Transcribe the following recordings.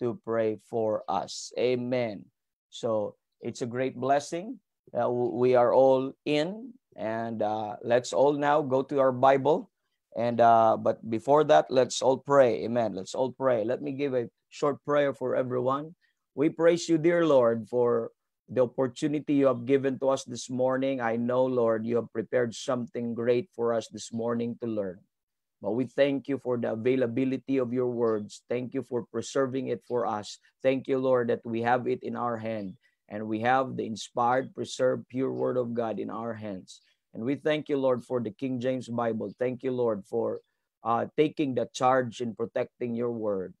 to pray for us. Amen. So it's a great blessing. that we are all in, and uh, let's all now go to our Bible. And uh, but before that, let's all pray. Amen. Let's all pray. Let me give a short prayer for everyone. We praise you, dear Lord, for the opportunity you have given to us this morning. I know, Lord, you have prepared something great for us this morning to learn. But we thank you for the availability of your words. Thank you for preserving it for us. Thank you, Lord, that we have it in our hand and we have the inspired, preserved, pure word of God in our hands. And we thank you, Lord, for the King James Bible. Thank you, Lord, for uh, taking the charge in protecting your word.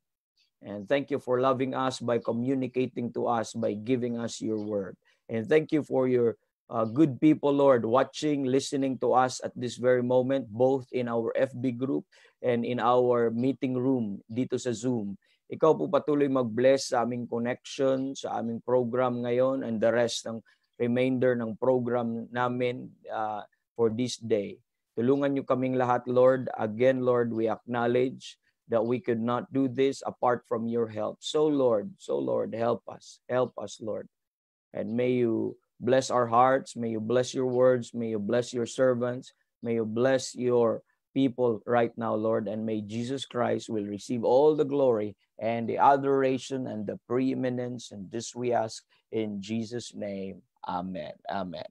And thank you for loving us by communicating to us, by giving us your word. And thank you for your uh, good people, Lord, watching, listening to us at this very moment, both in our FB group and in our meeting room dito sa Zoom. Ikaw po patuloy mag-bless sa aming connection, sa aming program ngayon, and the rest ng remainder ng program namin uh, for this day. Tulungan niyo kaming lahat, Lord. Again, Lord, we acknowledge that we could not do this apart from your help. So, Lord, so, Lord, help us. Help us, Lord. And may you Bless our hearts. May you bless your words. May you bless your servants. May you bless your people right now, Lord. And may Jesus Christ will receive all the glory and the adoration and the preeminence. And this we ask in Jesus' name. Amen. Amen.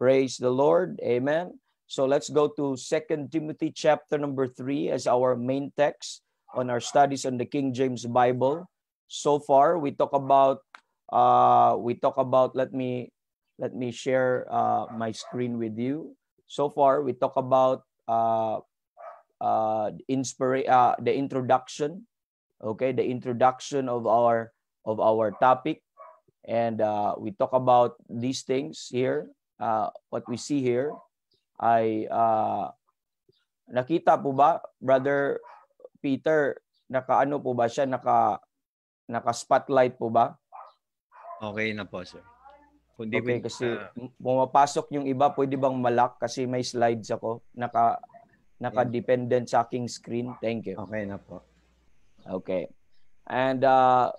Praise the Lord. Amen. So let's go to Second Timothy chapter number 3 as our main text on our studies on the King James Bible. So far, we talk about, uh, we talk about, let me let me share uh, my screen with you. So far, we talk about uh, uh, uh, the introduction, okay, the introduction of our of our topic, and uh, we talk about these things here. Uh, what we see here, I uh, nakita po ba, brother Peter, nakaano po ba siya, naka naka spotlight po ba? Okay na po, sir. Kundi okay, with, kasi uh, pumapasok yung iba, pwede bang malak kasi may slides ako naka naka-dependent sa aking screen. Thank you. Okay na po. Okay. And uh,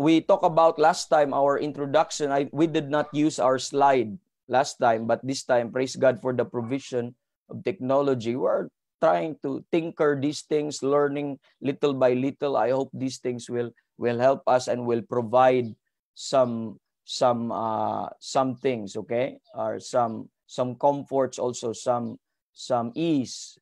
we talk about last time our introduction. I, we did not use our slide last time, but this time, praise God for the provision of technology. We're trying to tinker these things, learning little by little. I hope these things will will help us and will provide some some uh, some things okay or some some comforts also some some ease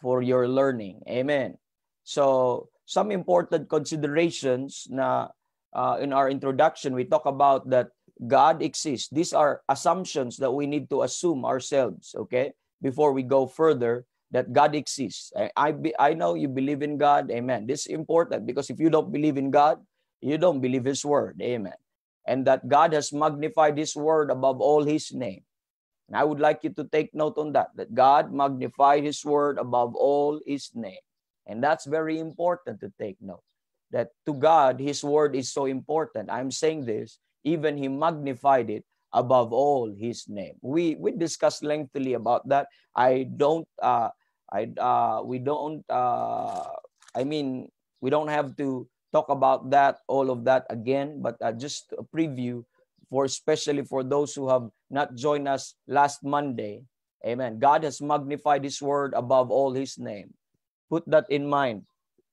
for your learning amen so some important considerations na uh, in our introduction we talk about that god exists these are assumptions that we need to assume ourselves okay before we go further that god exists i i, be, I know you believe in god amen this is important because if you don't believe in god you don't believe his word amen and that God has magnified his word above all his name. And I would like you to take note on that, that God magnified his word above all his name. And that's very important to take note, that to God, his word is so important. I'm saying this, even he magnified it above all his name. We, we discussed lengthily about that. I don't, uh, I, uh, we don't, uh, I mean, we don't have to talk about that, all of that again, but uh, just a preview for especially for those who have not joined us last Monday. Amen. God has magnified his word above all his name. Put that in mind.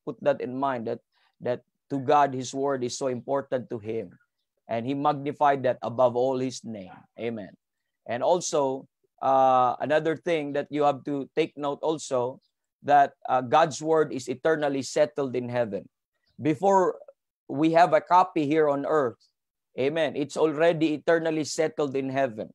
Put that in mind that that to God his word is so important to him and he magnified that above all his name. Amen. And also uh, another thing that you have to take note also that uh, God's word is eternally settled in heaven before we have a copy here on earth. Amen. It's already eternally settled in heaven.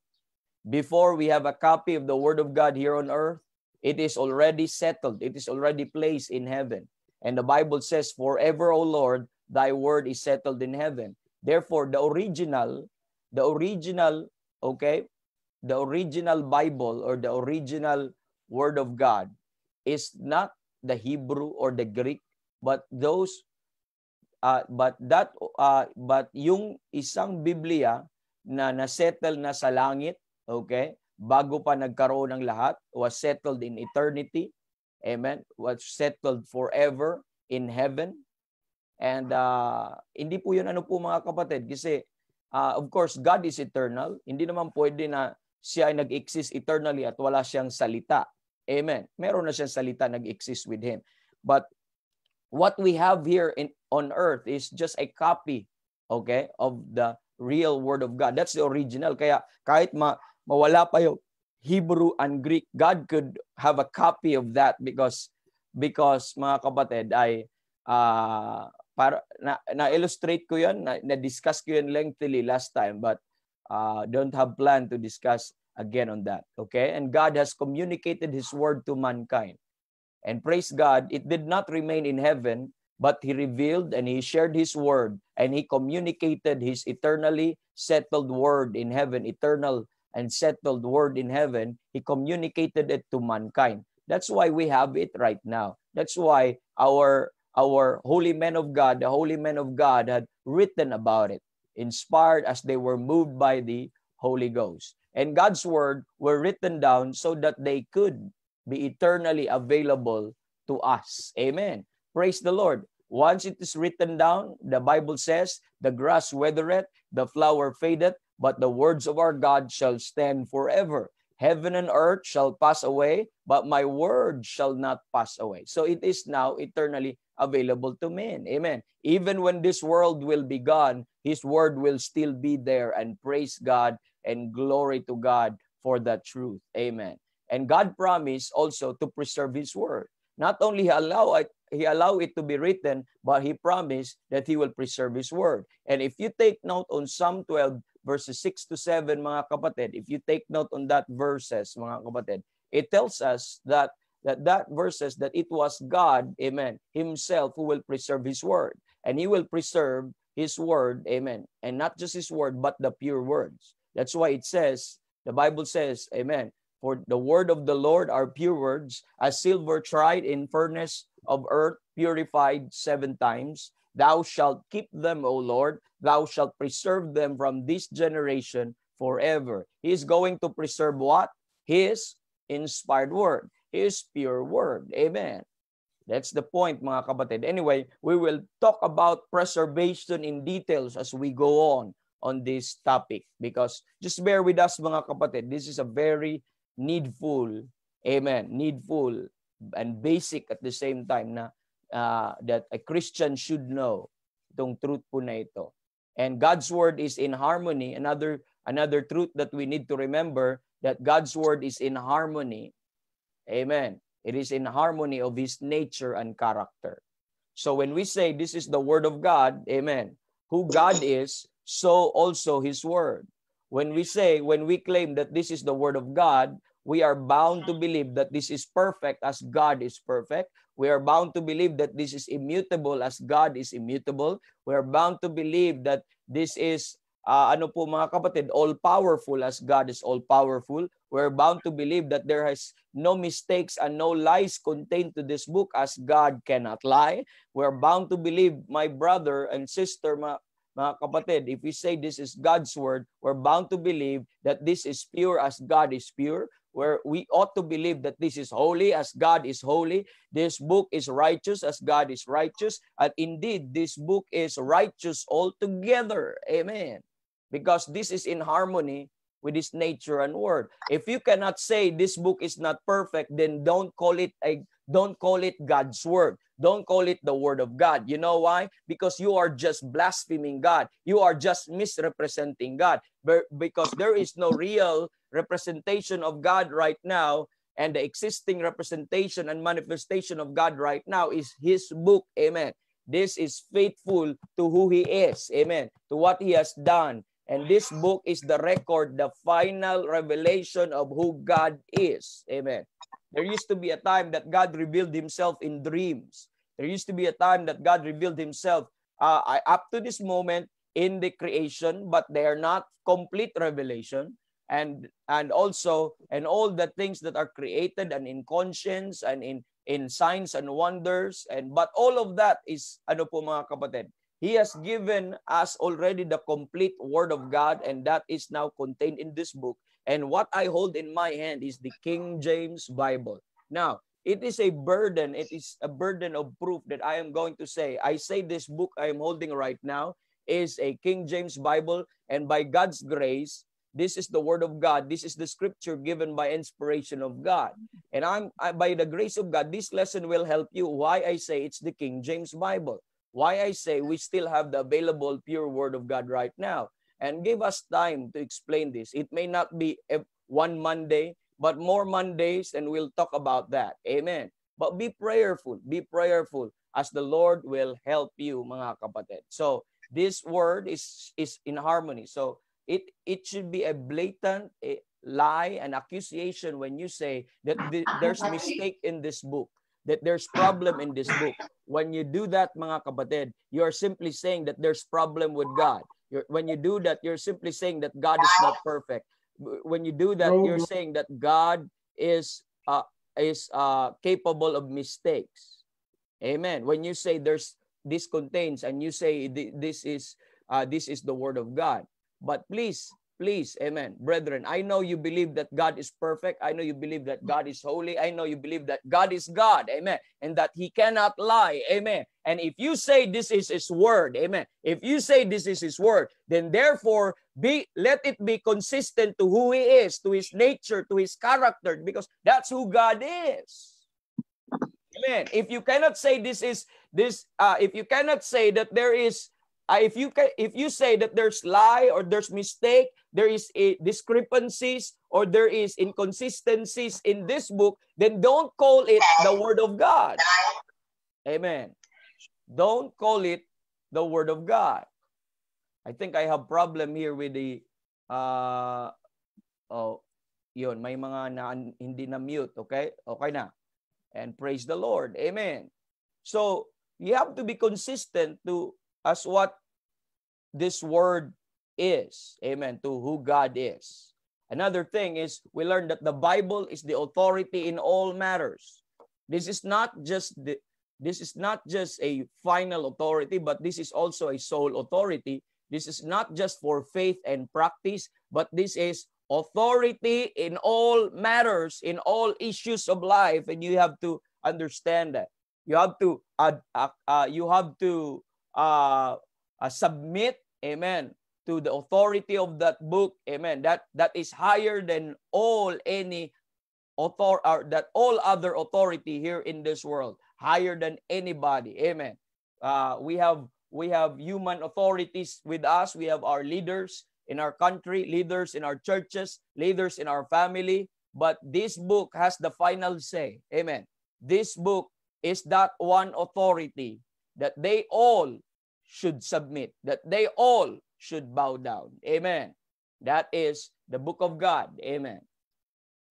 Before we have a copy of the Word of God here on earth, it is already settled. It is already placed in heaven. And the Bible says, Forever, O Lord, thy word is settled in heaven. Therefore, the original, the original, okay, the original Bible or the original Word of God is not the Hebrew or the Greek, but those Uh, but that uh, but yung isang Biblia na nasettle na sa langit, okay? Bago pa nagkaroon ng lahat, was settled in eternity. Amen. Was settled forever in heaven. And uh, hindi po 'yun ano po mga kapatid kasi uh, of course God is eternal. Hindi naman pwede na siya ay nag-exist eternally at wala siyang salita. Amen. Meron na siyang salita nag-exist with him. But what we have here in on earth is just a copy, okay, of the real word of God. That's the original. Kaya kahit ma mawala pa yung Hebrew and Greek, God could have a copy of that because because mga kapatid ay uh, para na, na illustrate ko 'yon, na, na discuss ko 'yon lengthily last time but uh, don't have plan to discuss again on that. Okay? And God has communicated his word to mankind. And praise God, it did not remain in heaven, but he revealed and he shared his word and he communicated his eternally settled word in heaven, eternal and settled word in heaven. He communicated it to mankind. That's why we have it right now. That's why our our holy men of God, the holy men of God had written about it, inspired as they were moved by the Holy Ghost. And God's word were written down so that they could be eternally available to us. Amen. Praise the Lord. Once it is written down, the Bible says, the grass withereth, the flower fadeth, but the words of our God shall stand forever. Heaven and earth shall pass away, but my word shall not pass away. So it is now eternally available to men. Amen. Even when this world will be gone, his word will still be there and praise God and glory to God for the truth. Amen. And God promised also to preserve his word. Not only he allow it, he allow it to be written, but he promised that he will preserve his word. And if you take note on Psalm 12 verses 6 to 7 mga kapatid, if you take note on that verses mga kapatid, it tells us that that that verses that it was God, amen, himself who will preserve his word. And he will preserve his word, amen. And not just his word, but the pure words. That's why it says, the Bible says, amen, for the word of the Lord are pure words, as silver tried in furnace of earth, purified seven times. Thou shalt keep them, O Lord. Thou shalt preserve them from this generation forever. He is going to preserve what? His inspired word, His pure word. Amen. That's the point, mga kapatid. Anyway, we will talk about preservation in details as we go on on this topic because just bear with us, mga kapatid. This is a very needful, amen, needful and basic at the same time na uh, that a Christian should know itong truth po na ito. And God's word is in harmony. Another another truth that we need to remember that God's word is in harmony. Amen. It is in harmony of his nature and character. So when we say this is the word of God, amen, who God is, so also his word when we say, when we claim that this is the Word of God, we are bound to believe that this is perfect as God is perfect. We are bound to believe that this is immutable as God is immutable. We are bound to believe that this is uh, ano po mga kapatid, all-powerful as God is all-powerful. We're bound to believe that there has no mistakes and no lies contained to this book as God cannot lie. We're bound to believe, my brother and sister, ma- mga kapatid, if we say this is God's word, we're bound to believe that this is pure as God is pure. Where we ought to believe that this is holy as God is holy. This book is righteous as God is righteous. And indeed, this book is righteous altogether. Amen. Because this is in harmony with His nature and word. If you cannot say this book is not perfect, then don't call it a don't call it God's word. Don't call it the word of God. You know why? Because you are just blaspheming God. You are just misrepresenting God. Because there is no real representation of God right now. And the existing representation and manifestation of God right now is His book. Amen. This is faithful to who He is. Amen. To what He has done. And this book is the record, the final revelation of who God is. Amen. There used to be a time that God revealed himself in dreams. There used to be a time that God revealed himself uh, up to this moment in the creation, but they are not complete revelation. And, and also, and all the things that are created and in conscience and in, in signs and wonders. and But all of that is, ano po mga kapatid, He has given us already the complete Word of God, and that is now contained in this book. And what I hold in my hand is the King James Bible. Now, it is a burden. It is a burden of proof that I am going to say. I say this book I am holding right now is a King James Bible. And by God's grace, this is the word of God. This is the scripture given by inspiration of God. And I'm I, by the grace of God, this lesson will help you why I say it's the King James Bible. Why I say we still have the available pure word of God right now and give us time to explain this. It may not be one Monday, but more Mondays, and we'll talk about that. Amen. But be prayerful, be prayerful as the Lord will help you, mga kapatid. So this word is, is in harmony. So it, it should be a blatant lie and accusation when you say that there's mistake in this book that there's problem in this book. When you do that, mga kapatid, you are simply saying that there's problem with God. You're, when you do that, you're simply saying that God is not perfect. When you do that, you're saying that God is uh, is uh, capable of mistakes. Amen. When you say there's this contains and you say this is uh, this is the word of God, but please Please, amen. Brethren, I know you believe that God is perfect. I know you believe that God is holy. I know you believe that God is God, amen, and that He cannot lie, amen. And if you say this is His word, amen, if you say this is His word, then therefore be let it be consistent to who He is, to His nature, to His character, because that's who God is. Amen. If you cannot say this is this, uh, if you cannot say that there is uh, if you can, if you say that there's lie or there's mistake there is a discrepancies or there is inconsistencies in this book, then don't call it the Word of God. Amen. Don't call it the Word of God. I think I have problem here with the uh, oh, yun, may mga na, hindi na mute, okay? Okay na. And praise the Lord. Amen. So, you have to be consistent to as what this word is. Amen. To who God is. Another thing is we learn that the Bible is the authority in all matters. This is not just the, this is not just a final authority, but this is also a sole authority. This is not just for faith and practice, but this is authority in all matters, in all issues of life, and you have to understand that. You have to uh, uh you have to uh, uh submit, amen, to the authority of that book. Amen. That that is higher than all any author or that all other authority here in this world, higher than anybody. Amen. Uh, we have we have human authorities with us. We have our leaders in our country, leaders in our churches, leaders in our family. But this book has the final say. Amen. This book is that one authority that they all should submit, that they all should bow down. Amen. That is the book of God. Amen.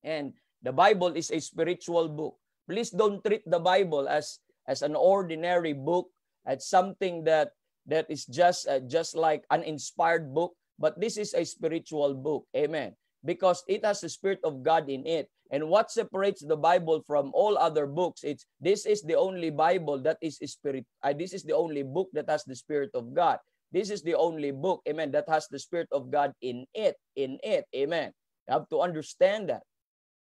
And the Bible is a spiritual book. Please don't treat the Bible as as an ordinary book, as something that that is just uh, just like an inspired book, but this is a spiritual book. Amen. Because it has the spirit of God in it. And what separates the Bible from all other books, it's this is the only Bible that is spirit. Uh, this is the only book that has the spirit of God. This is the only book, amen, that has the Spirit of God in it, in it, amen. You have to understand that.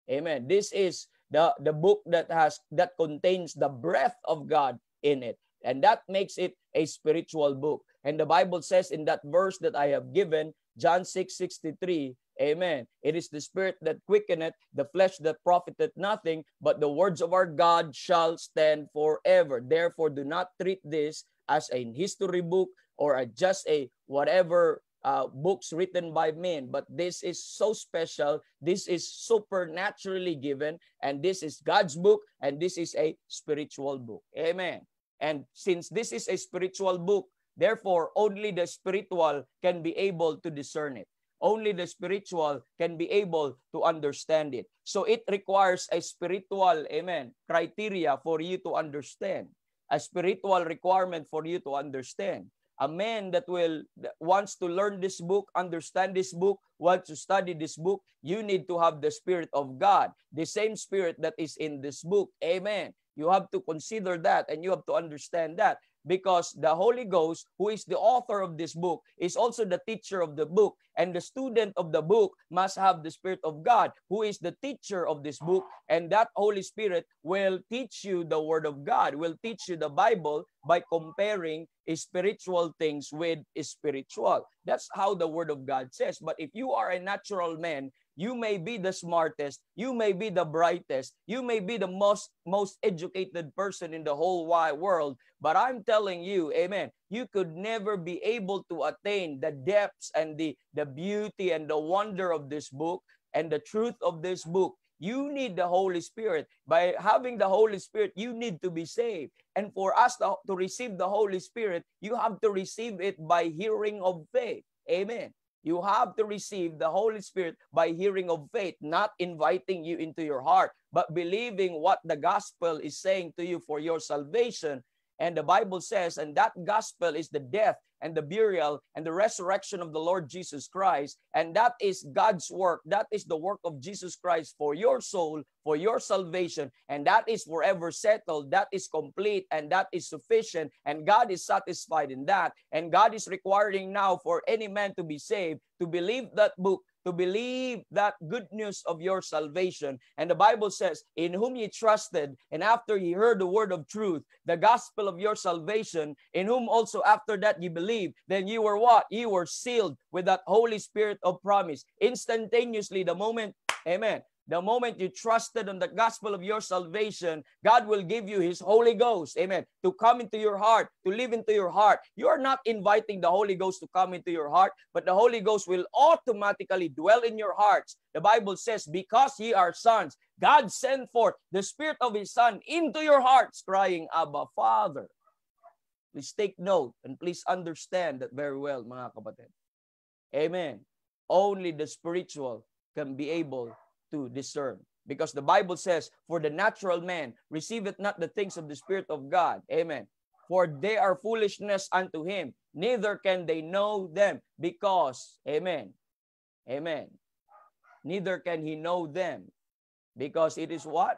Amen. This is the, the book that has that contains the breath of God in it. And that makes it a spiritual book. And the Bible says in that verse that I have given, John 6 63, Amen. It is the spirit that quickeneth, the flesh that profiteth nothing, but the words of our God shall stand forever. Therefore, do not treat this as a history book or a, just a whatever uh, books written by men, but this is so special. This is supernaturally given, and this is God's book, and this is a spiritual book. Amen. And since this is a spiritual book, therefore, only the spiritual can be able to discern it. Only the spiritual can be able to understand it. So it requires a spiritual, amen, criteria for you to understand, a spiritual requirement for you to understand a man that will that wants to learn this book understand this book wants to study this book you need to have the spirit of god the same spirit that is in this book amen You have to consider that and you have to understand that because the Holy Ghost, who is the author of this book, is also the teacher of the book. And the student of the book must have the Spirit of God, who is the teacher of this book. And that Holy Spirit will teach you the Word of God, will teach you the Bible by comparing spiritual things with spiritual. That's how the Word of God says. But if you are a natural man You may be the smartest, you may be the brightest, you may be the most most educated person in the whole wide world, but I'm telling you, amen, you could never be able to attain the depths and the the beauty and the wonder of this book and the truth of this book. You need the Holy Spirit. By having the Holy Spirit, you need to be saved. And for us to, to receive the Holy Spirit, you have to receive it by hearing of faith. Amen. You have to receive the Holy Spirit by hearing of faith, not inviting you into your heart, but believing what the gospel is saying to you for your salvation. And the Bible says, and that gospel is the death and the burial and the resurrection of the Lord Jesus Christ. And that is God's work. That is the work of Jesus Christ for your soul, for your salvation. And that is forever settled. That is complete and that is sufficient. And God is satisfied in that. And God is requiring now for any man to be saved to believe that book to believe that good news of your salvation. And the Bible says, In whom ye trusted, and after ye heard the word of truth, the gospel of your salvation, in whom also after that ye believed, then ye were what? Ye were sealed with that Holy Spirit of promise. Instantaneously, the moment, amen, The moment you trusted on the gospel of your salvation, God will give you His Holy Ghost, amen, to come into your heart, to live into your heart. You are not inviting the Holy Ghost to come into your heart, but the Holy Ghost will automatically dwell in your hearts. The Bible says, Because ye are sons, God sent forth the Spirit of His Son into your hearts, crying, Abba, Father. Please take note and please understand that very well, mga kapatid. Amen. Only the spiritual can be able to discern. Because the Bible says, For the natural man receiveth not the things of the Spirit of God. Amen. For they are foolishness unto him, neither can they know them, because, Amen. Amen. Neither can he know them, because it is what?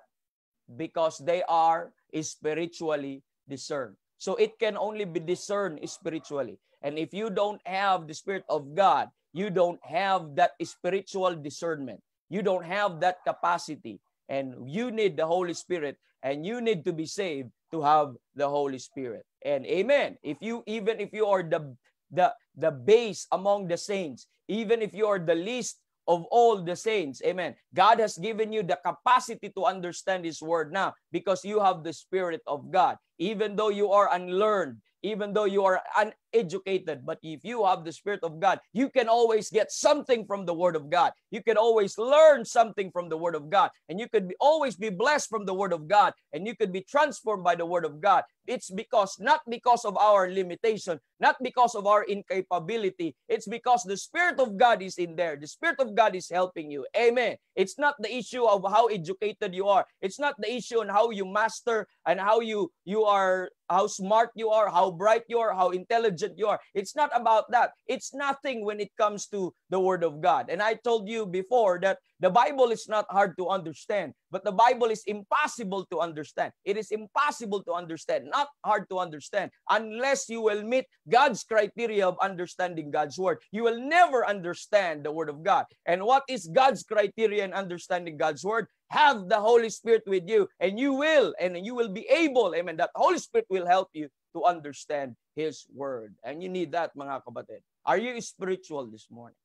Because they are spiritually discerned. So it can only be discerned spiritually. And if you don't have the Spirit of God, you don't have that spiritual discernment. You don't have that capacity. And you need the Holy Spirit and you need to be saved to have the Holy Spirit. And amen. If you even if you are the the the base among the saints, even if you are the least of all the saints. Amen. God has given you the capacity to understand His Word now because you have the Spirit of God. Even though you are unlearned, even though you are uneducated. But if you have the Spirit of God, you can always get something from the Word of God. You can always learn something from the Word of God. And you could be, always be blessed from the Word of God. And you could be transformed by the Word of God. It's because, not because of our limitation, not because of our incapability. It's because the Spirit of God is in there. The Spirit of God is helping you. Amen. It's not the issue of how educated you are. It's not the issue on how you master and how you you are how smart you are, how bright you are, how intelligent you are. It's not about that. It's nothing when it comes to the Word of God. And I told you before that the Bible is not hard to understand, but the Bible is impossible to understand. It is impossible to understand, not hard to understand, unless you will meet God's criteria of understanding God's Word. You will never understand the Word of God. And what is God's criteria in understanding God's Word? Have the Holy Spirit with you and you will and you will be able. Amen. That Holy Spirit will help you to understand His Word. And you need that mga kapatid. Are you spiritual this morning?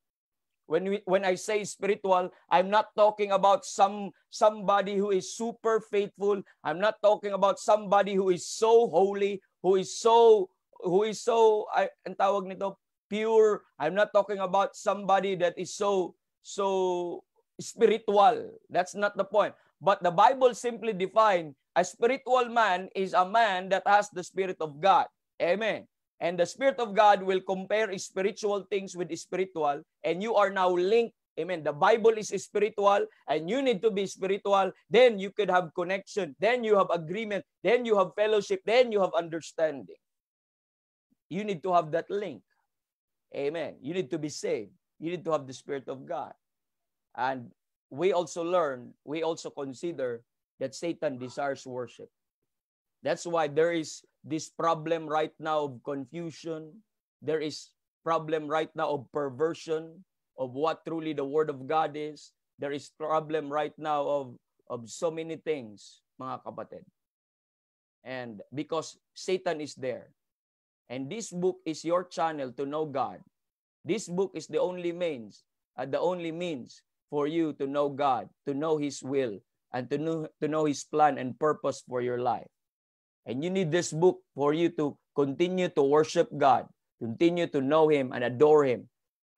When, we, when I say spiritual, I'm not talking about some somebody who is super faithful. I'm not talking about somebody who is so holy, who is so who is so I, ang tawag nito pure. I'm not talking about somebody that is so so spiritual. That's not the point. But the Bible simply defines a spiritual man is a man that has the Spirit of God. Amen. And the Spirit of God will compare spiritual things with spiritual, and you are now linked. Amen. The Bible is spiritual, and you need to be spiritual. Then you could have connection. Then you have agreement. Then you have fellowship. Then you have understanding. You need to have that link. Amen. You need to be saved. You need to have the Spirit of God. And we also learn, we also consider that Satan desires worship. That's why there is this problem right now of confusion. There is problem right now of perversion of what truly the word of God is. There is problem right now of, of so many things, mga kapatid. And because Satan is there. And this book is your channel to know God. This book is the only means, uh, the only means for you to know God, to know His will, and to know, to know His plan and purpose for your life. And you need this book for you to continue to worship God, continue to know Him and adore Him.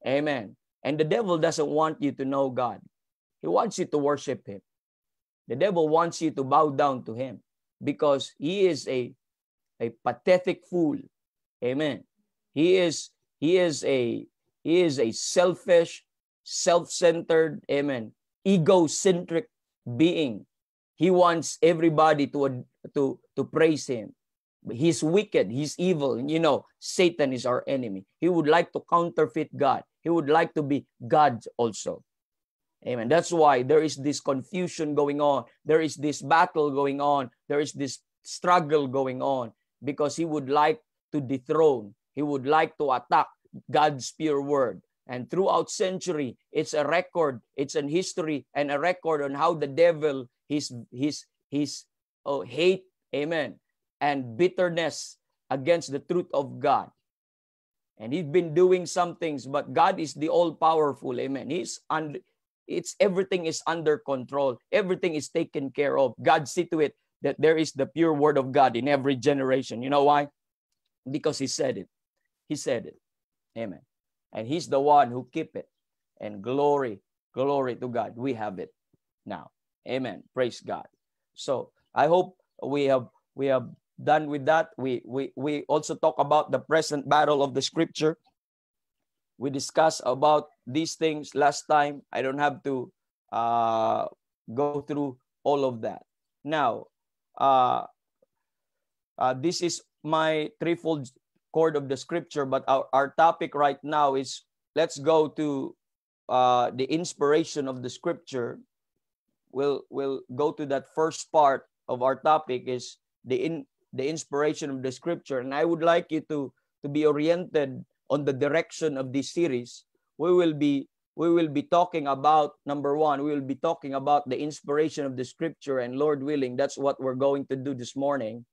Amen. And the devil doesn't want you to know God, he wants you to worship Him. The devil wants you to bow down to Him because He is a, a pathetic fool. Amen. He is he is a he is a selfish self-centered, amen, egocentric being. He wants everybody to, to, to praise him. He's wicked, he's evil. You know, Satan is our enemy. He would like to counterfeit God. He would like to be God also. Amen. That's why there is this confusion going on. There is this battle going on. There is this struggle going on because he would like to dethrone. He would like to attack God's pure word. And throughout century, it's a record, it's an history and a record on how the devil, his, his, his oh, hate, amen, and bitterness against the truth of God. And he's been doing some things, but God is the all-powerful, amen. He's un- it's everything is under control, everything is taken care of. God see to it that there is the pure word of God in every generation. You know why? Because he said it. He said it. Amen and he's the one who keep it and glory glory to god we have it now amen praise god so i hope we have we have done with that we we we also talk about the present battle of the scripture we discuss about these things last time i don't have to uh, go through all of that now uh, uh, this is my threefold cord of the scripture, but our, our topic right now is let's go to uh, the inspiration of the scripture. We'll, we'll go to that first part of our topic is the, in, the inspiration of the scripture. And I would like you to, to be oriented on the direction of this series. We will be we will be talking about number one we will be talking about the inspiration of the scripture and lord willing that's what we're going to do this morning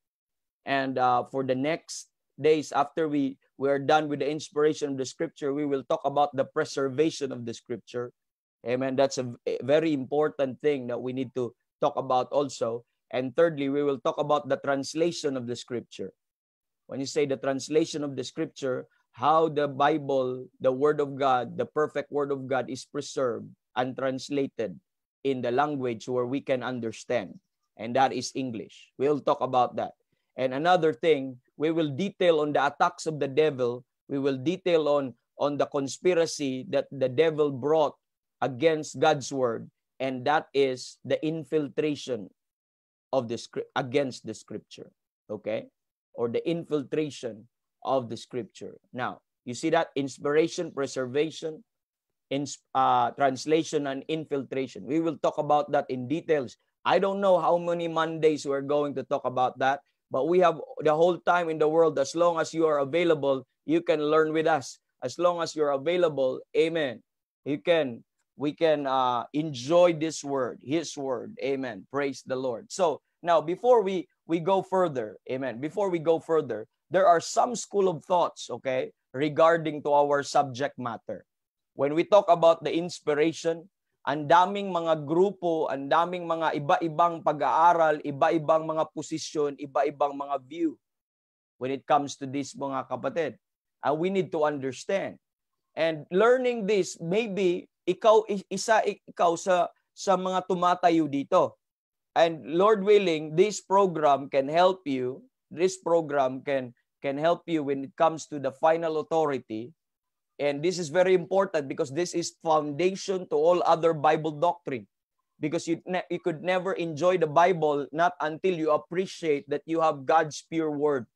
and uh, for the next days after we, we are done with the inspiration of the scripture, we will talk about the preservation of the scripture. Amen. That's a very important thing that we need to talk about also. And thirdly, we will talk about the translation of the scripture. When you say the translation of the scripture, how the Bible, the Word of God, the perfect Word of God is preserved and translated in the language where we can understand. And that is English. We'll talk about that. And another thing, we will detail on the attacks of the devil. We will detail on, on the conspiracy that the devil brought against God's word. And that is the infiltration of the against the scripture. Okay? Or the infiltration of the scripture. Now, you see that inspiration, preservation, ins uh, translation, and infiltration. We will talk about that in details. I don't know how many Mondays we're going to talk about that, but we have the whole time in the world. As long as you are available, you can learn with us. As long as you're available, amen. You can, we can uh, enjoy this word, his word. Amen. Praise the Lord. So now before we, we go further, amen. Before we go further, there are some school of thoughts, okay, regarding to our subject matter. When we talk about the inspiration, ang daming mga grupo, ang daming mga iba-ibang pag-aaral, iba-ibang mga posisyon, iba-ibang mga view when it comes to this mga kapatid. Uh, we need to understand. And learning this, maybe ikaw isa ikaw sa sa mga tumatayo dito. And Lord willing, this program can help you. This program can can help you when it comes to the final authority And this is very important because this is foundation to all other Bible doctrine. Because you, you could never enjoy the Bible not until you appreciate that you have God's pure word,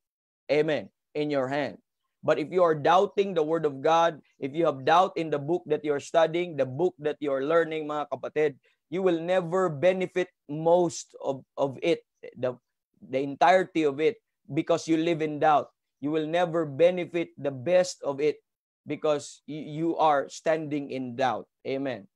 amen, in your hand. But if you are doubting the Word of God, if you have doubt in the book that you're studying, the book that you're learning, mga kapatid, you will never benefit most of, of it, the, the entirety of it, because you live in doubt. You will never benefit the best of it because you are standing in doubt. Amen.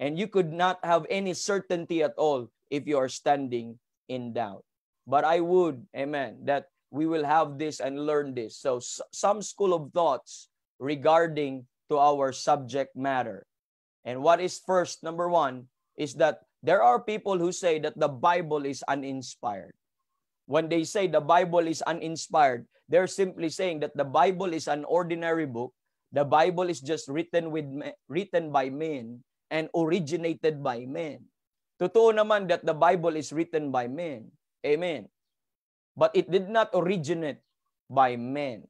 And you could not have any certainty at all if you are standing in doubt. But I would, amen, that we will have this and learn this. So, some school of thoughts regarding to our subject matter. And what is first, number one, is that there are people who say that the Bible is uninspired. When they say the Bible is uninspired, they're simply saying that the Bible is an ordinary book The Bible is just written with written by men and originated by men. Totoo naman that the Bible is written by men. Amen. But it did not originate by men.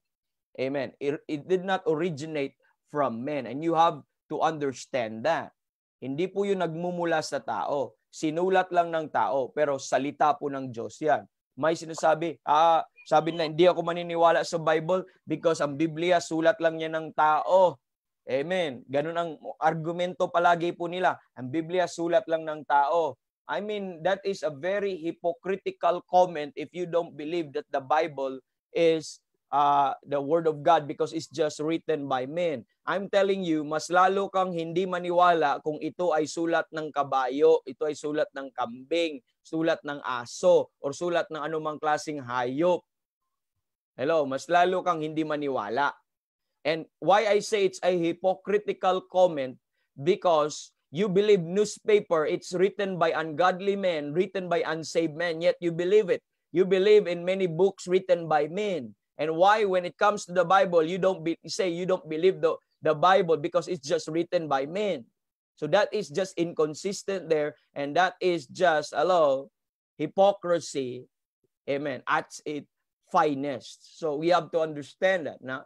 Amen. It, it did not originate from men. And you have to understand that. Hindi po yun nagmumula sa tao. Sinulat lang ng tao, pero salita po ng Diyos yan may sinasabi, ah, sabi na hindi ako maniniwala sa Bible because ang Biblia sulat lang niya ng tao. Amen. Ganun ang argumento palagi po nila. Ang Biblia sulat lang ng tao. I mean, that is a very hypocritical comment if you don't believe that the Bible is uh, the Word of God because it's just written by men. I'm telling you, mas lalo kang hindi maniwala kung ito ay sulat ng kabayo, ito ay sulat ng kambing, sulat ng aso, or sulat ng anumang klasing hayop. Hello, mas lalo kang hindi maniwala. And why I say it's a hypocritical comment because you believe newspaper, it's written by ungodly men, written by unsaved men, yet you believe it. You believe in many books written by men and why when it comes to the bible you don't be, say you don't believe the, the bible because it's just written by men so that is just inconsistent there and that is just hello hypocrisy amen at its finest so we have to understand that now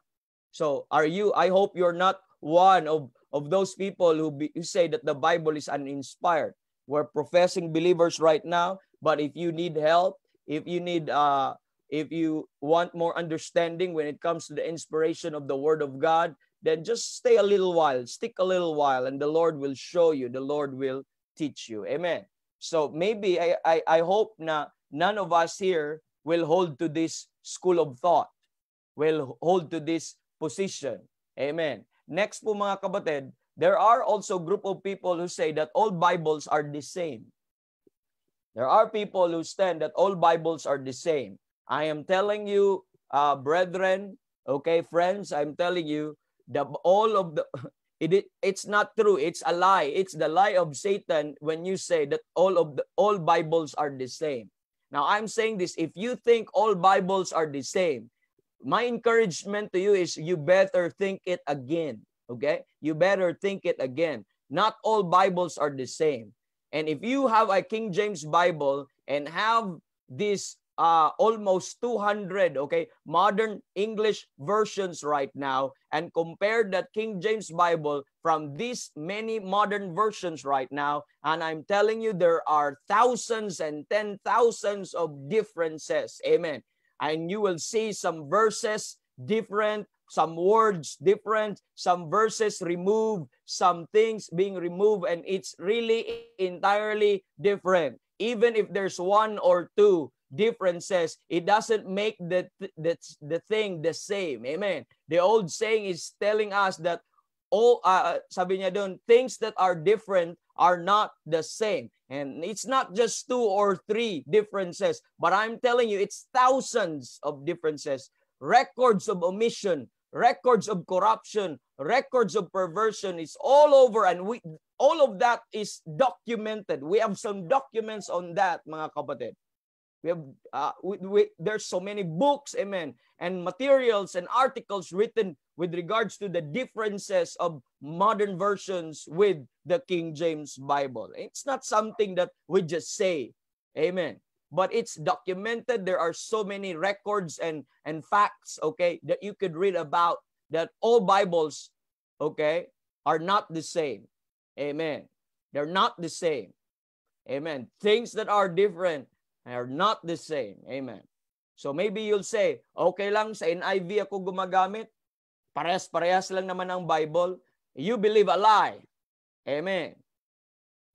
so are you i hope you're not one of of those people who, be, who say that the bible is uninspired we're professing believers right now but if you need help if you need uh if you want more understanding when it comes to the inspiration of the Word of God, then just stay a little while, stick a little while, and the Lord will show you, the Lord will teach you. Amen. So maybe I, I, I hope na none of us here will hold to this school of thought, will hold to this position. Amen. Next po mga kabatid, there are also group of people who say that all Bibles are the same. There are people who stand that all Bibles are the same. I am telling you, uh, brethren, okay, friends, I'm telling you that all of the, it, it's not true. It's a lie. It's the lie of Satan when you say that all of the, all Bibles are the same. Now I'm saying this, if you think all Bibles are the same, my encouragement to you is you better think it again, okay? You better think it again. Not all Bibles are the same. And if you have a King James Bible and have this uh, almost 200 okay modern english versions right now and compare that king james bible from these many modern versions right now and i'm telling you there are thousands and ten thousands of differences amen and you will see some verses different some words different, some verses removed, some things being removed, and it's really entirely different. Even if there's one or two differences, it doesn't make the, the, the thing the same. Amen. The old saying is telling us that all, uh, uh sabi niya dun, things that are different are not the same. And it's not just two or three differences, but I'm telling you, it's thousands of differences, records of omission, records of corruption, records of perversion. It's all over and we all of that is documented. We have some documents on that, mga kapatid. We have uh, we, we, there's so many books, amen, and materials and articles written with regards to the differences of modern versions with the King James Bible. It's not something that we just say, amen, but it's documented. There are so many records and and facts, okay, that you could read about that all Bibles, okay, are not the same, amen. They're not the same, amen. Things that are different are not the same. Amen. So maybe you'll say, okay lang, sa NIV ako gumagamit. Parehas-parehas lang naman ang Bible. You believe a lie. Amen.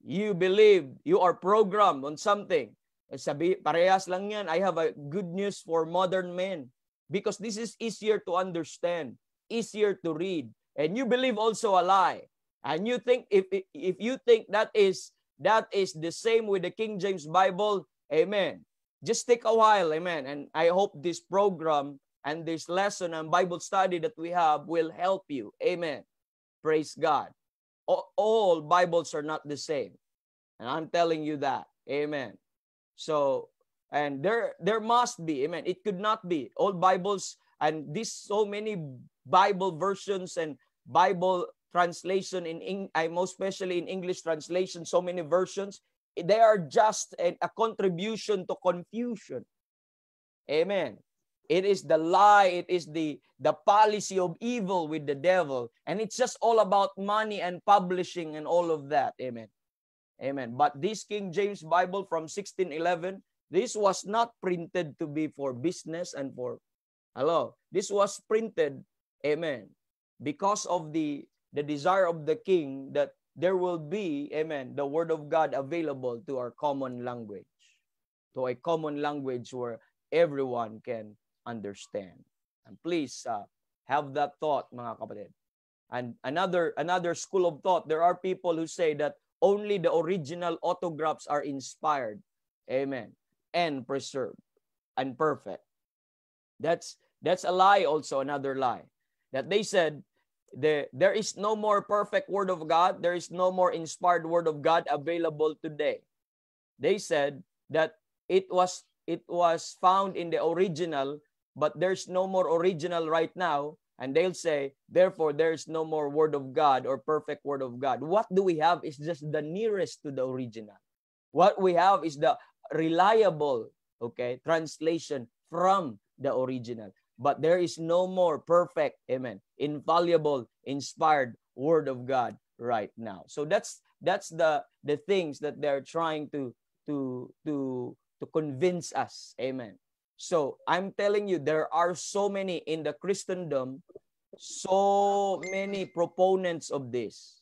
You believe you are programmed on something. Eh, sabi, parehas lang yan. I have a good news for modern men. Because this is easier to understand, easier to read. And you believe also a lie. And you think if if you think that is that is the same with the King James Bible, Amen. Just take a while. Amen. And I hope this program and this lesson and Bible study that we have will help you. Amen. Praise God. All Bibles are not the same. And I'm telling you that. Amen. So, and there there must be, amen. It could not be. All Bibles and these so many Bible versions and Bible translation in, in I most especially in English translation, so many versions. They are just a, a contribution to confusion. Amen. It is the lie, it is the, the policy of evil with the devil. And it's just all about money and publishing and all of that. Amen. Amen. But this King James Bible from 1611, this was not printed to be for business and for hello. This was printed, amen, because of the the desire of the king that there will be, amen, the word of God available to our common language, to a common language where everyone can understand. And please uh, have that thought, mga kapatid. And another, another school of thought, there are people who say that only the original autographs are inspired, amen, and preserved and perfect. That's, that's a lie also, another lie. That they said there, there is no more perfect word of God. There is no more inspired word of God available today. They said that it was it was found in the original, but there's no more original right now. And they'll say, therefore, there's no more word of God or perfect word of God. What do we have is just the nearest to the original. What we have is the reliable, okay, translation from the original but there is no more perfect, amen, infallible, inspired word of God right now. So that's that's the the things that they're trying to to to to convince us. Amen. So I'm telling you there are so many in the Christendom so many proponents of this.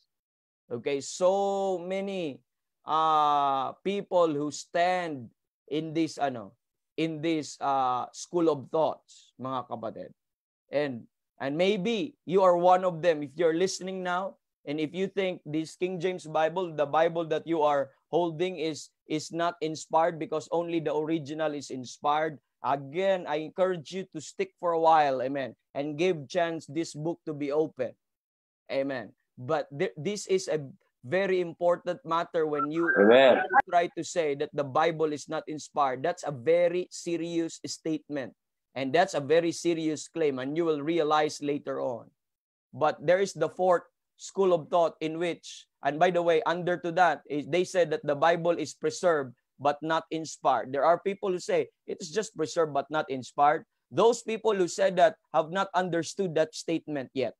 Okay, so many uh people who stand in this ano in this uh, school of thoughts, mga kapatid. And, and maybe you are one of them. If you're listening now, and if you think this King James Bible, the Bible that you are holding is, is not inspired because only the original is inspired, again, I encourage you to stick for a while, amen, and give chance this book to be open. Amen. But th- this is a very important matter when you Amen. try to say that the Bible is not inspired. That's a very serious statement. And that's a very serious claim, and you will realize later on. But there is the fourth school of thought in which, and by the way, under to that, is eh, they said that the Bible is preserved but not inspired. There are people who say it's just preserved but not inspired. Those people who said that have not understood that statement yet.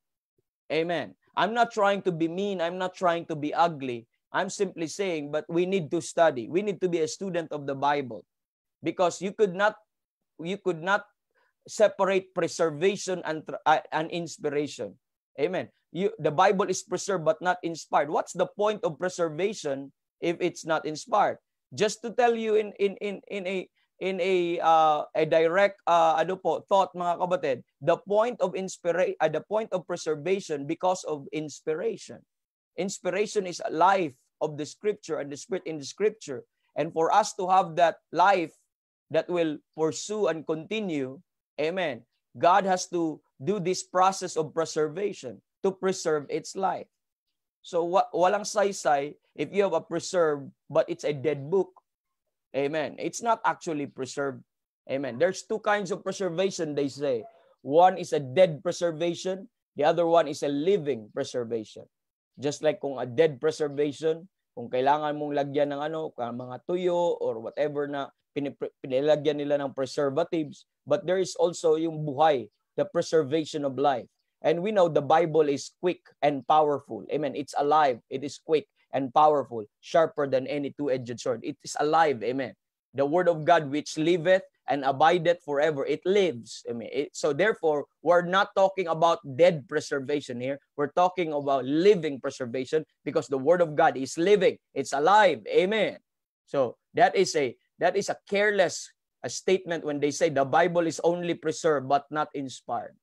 Amen. I'm not trying to be mean. I'm not trying to be ugly. I'm simply saying, but we need to study. We need to be a student of the Bible because you could not, you could not separate preservation and, uh, and inspiration. Amen. You, the Bible is preserved but not inspired. What's the point of preservation if it's not inspired? Just to tell you in, in, in, in a in a uh, a direct uh, ano po thought mga kabatid the point of inspire uh, the point of preservation because of inspiration inspiration is a life of the scripture and the spirit in the scripture and for us to have that life that will pursue and continue amen god has to do this process of preservation to preserve its life so wa- walang saysay if you have a preserved but it's a dead book Amen. It's not actually preserved. Amen. There's two kinds of preservation, they say. One is a dead preservation. The other one is a living preservation. Just like kung a dead preservation, kung kailangan mong lagyan ng ano, mga tuyo or whatever na pinilagyan nila ng preservatives, but there is also yung buhay, the preservation of life. And we know the Bible is quick and powerful. Amen. It's alive. It is quick. and powerful, sharper than any two-edged sword. It is alive, amen. The word of God which liveth and abideth forever. It lives. Amen. It, so therefore, we're not talking about dead preservation here. We're talking about living preservation because the word of God is living. It's alive. Amen. So that is a that is a careless a statement when they say the Bible is only preserved but not inspired.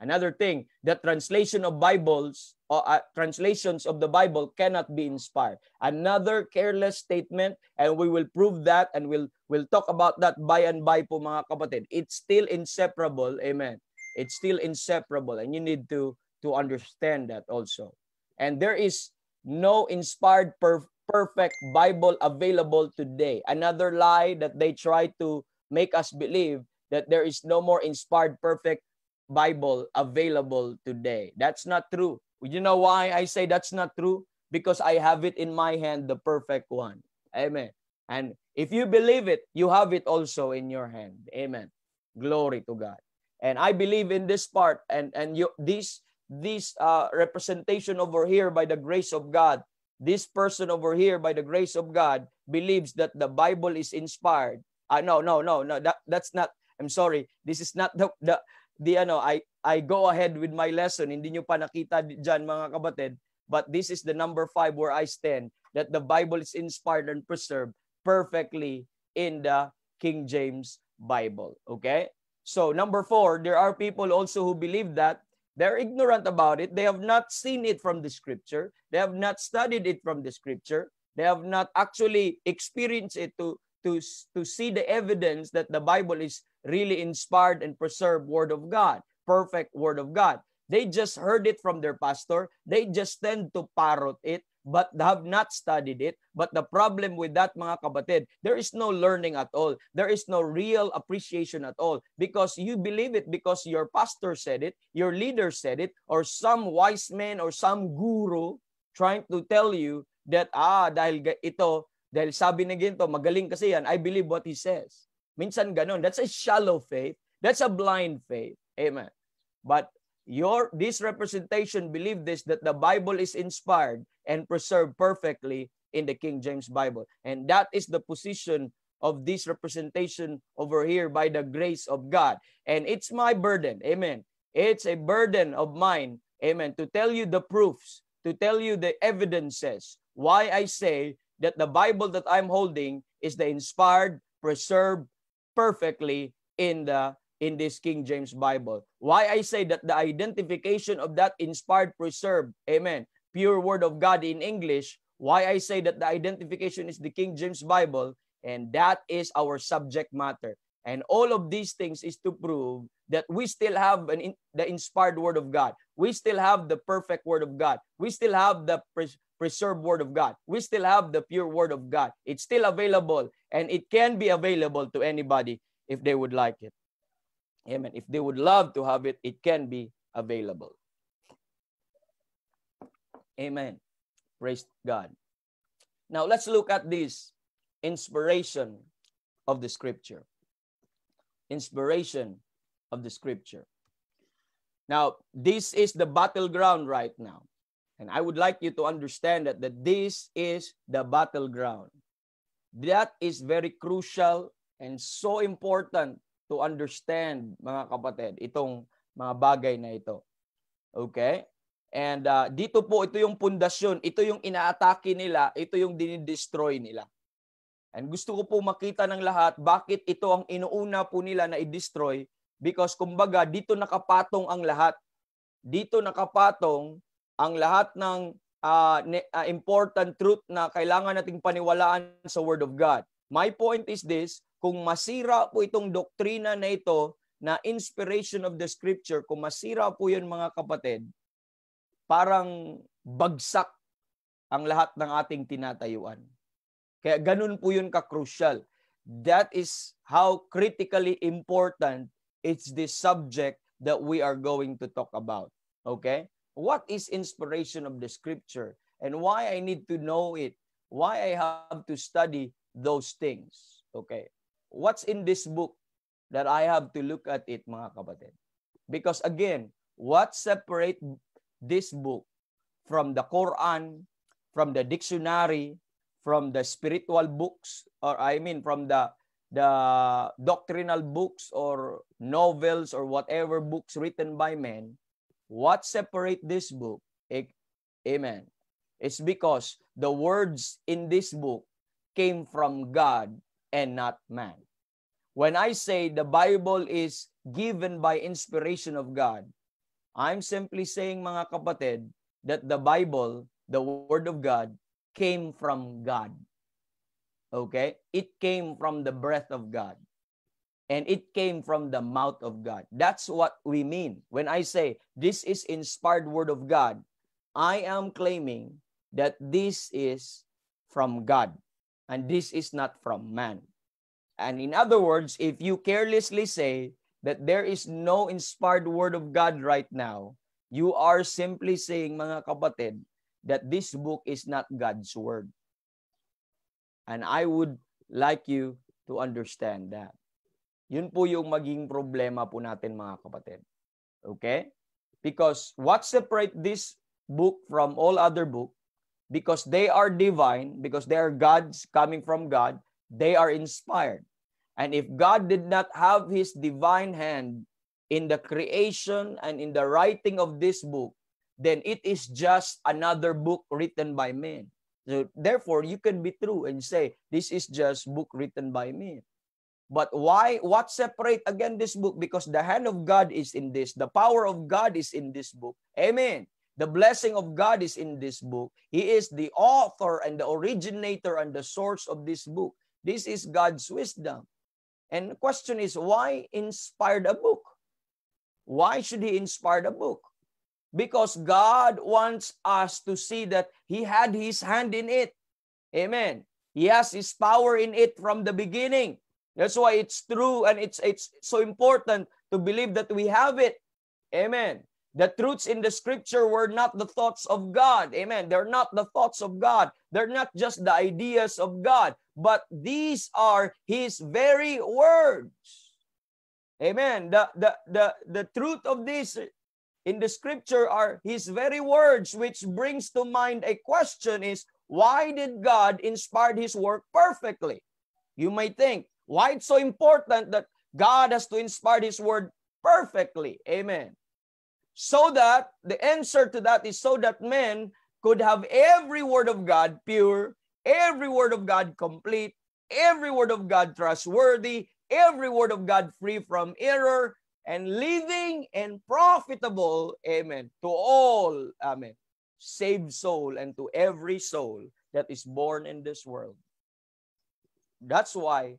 Another thing, the translation of Bibles or uh, translations of the Bible cannot be inspired. Another careless statement and we will prove that and we'll we'll talk about that by and by po mga kapatid. It's still inseparable. Amen. It's still inseparable and you need to to understand that also. And there is no inspired per- perfect Bible available today. Another lie that they try to make us believe that there is no more inspired perfect Bible available today. That's not true. You know why I say that's not true? Because I have it in my hand, the perfect one. Amen. And if you believe it, you have it also in your hand. Amen. Glory to God. And I believe in this part and and you this this uh, representation over here by the grace of God. This person over here by the grace of God believes that the Bible is inspired. Uh, no, no, no, no. That, that's not. I'm sorry. This is not the, the the ano I I go ahead with my lesson. Hindi nyo pa nakita diyan mga kabatid, but this is the number 5 where I stand that the Bible is inspired and preserved perfectly in the King James Bible. Okay? So number 4, there are people also who believe that they're ignorant about it. They have not seen it from the scripture. They have not studied it from the scripture. They have not actually experienced it to to, to see the evidence that the Bible is really inspired and preserved Word of God, perfect Word of God. They just heard it from their pastor. They just tend to parrot it, but have not studied it. But the problem with that, mga kabatid, there is no learning at all. There is no real appreciation at all because you believe it because your pastor said it, your leader said it, or some wise man or some guru trying to tell you that, ah, dahil ito, Dahil sabi na ginto, magaling kasi yan, I believe what he says. Minsan ganun. That's a shallow faith. That's a blind faith. Amen. But your this representation believe this that the Bible is inspired and preserved perfectly in the King James Bible. And that is the position of this representation over here by the grace of God. And it's my burden. Amen. It's a burden of mine. Amen. To tell you the proofs, to tell you the evidences why I say that the Bible that I'm holding is the inspired, preserved perfectly in the in this King James Bible. Why I say that the identification of that inspired, preserved, amen, pure word of God in English, why I say that the identification is the King James Bible, and that is our subject matter. And all of these things is to prove that we still have an in, the inspired word of God. We still have the perfect word of God. We still have the pres- preserved Word of God. We still have the pure Word of God. It's still available and it can be available to anybody if they would like it. Amen. If they would love to have it, it can be available. Amen. Praise God. Now let's look at this inspiration of the scripture. Inspiration of the scripture. Now, this is the battleground right now. And I would like you to understand that, that this is the battleground. That is very crucial and so important to understand, mga kapatid, itong mga bagay na ito. Okay? And uh, dito po, ito yung pundasyon. Ito yung inaatake nila. Ito yung dinidestroy nila. And gusto ko po makita ng lahat bakit ito ang inuuna po nila na i-destroy because kumbaga dito nakapatong ang lahat. Dito nakapatong ang lahat ng uh, important truth na kailangan nating paniwalaan sa Word of God. My point is this, kung masira po itong doktrina na ito, na inspiration of the scripture, kung masira po yun mga kapatid, parang bagsak ang lahat ng ating tinatayuan. Kaya ganun po yun ka-crucial. That is how critically important it's this subject that we are going to talk about. Okay? what is inspiration of the scripture and why I need to know it, why I have to study those things. Okay. What's in this book that I have to look at it, mga kapatid? Because again, what separate this book from the Quran, from the dictionary, from the spiritual books, or I mean from the the doctrinal books or novels or whatever books written by men, what separate this book? Amen. It's because the words in this book came from God and not man. When I say the Bible is given by inspiration of God, I'm simply saying mga kapatid that the Bible, the word of God came from God. Okay? It came from the breath of God and it came from the mouth of God. That's what we mean when I say this is inspired word of God. I am claiming that this is from God and this is not from man. And in other words, if you carelessly say that there is no inspired word of God right now, you are simply saying, mga kapatid, that this book is not God's word. And I would like you to understand that. Yun po yung maging problema po natin mga kapatid. Okay? Because what separate this book from all other book? Because they are divine, because they are God's coming from God, they are inspired. And if God did not have his divine hand in the creation and in the writing of this book, then it is just another book written by men. So therefore, you can be true and say, this is just book written by men. But why? What separate again this book? Because the hand of God is in this. The power of God is in this book. Amen. The blessing of God is in this book. He is the author and the originator and the source of this book. This is God's wisdom. And the question is, why inspired a book? Why should he inspire the book? Because God wants us to see that he had his hand in it. Amen. He has his power in it from the beginning. That's why it's true and it's it's so important to believe that we have it. Amen. The truths in the scripture were not the thoughts of God. Amen. They're not the thoughts of God. They're not just the ideas of God, but these are his very words. Amen. The the the, the truth of this in the scripture are his very words which brings to mind a question is why did God inspire his work perfectly? You may think why it's so important that God has to inspire His Word perfectly. Amen. So that the answer to that is so that men could have every word of God pure, every word of God complete, every word of God trustworthy, every word of God free from error, and living and profitable, amen, to all, amen, saved soul and to every soul that is born in this world. That's why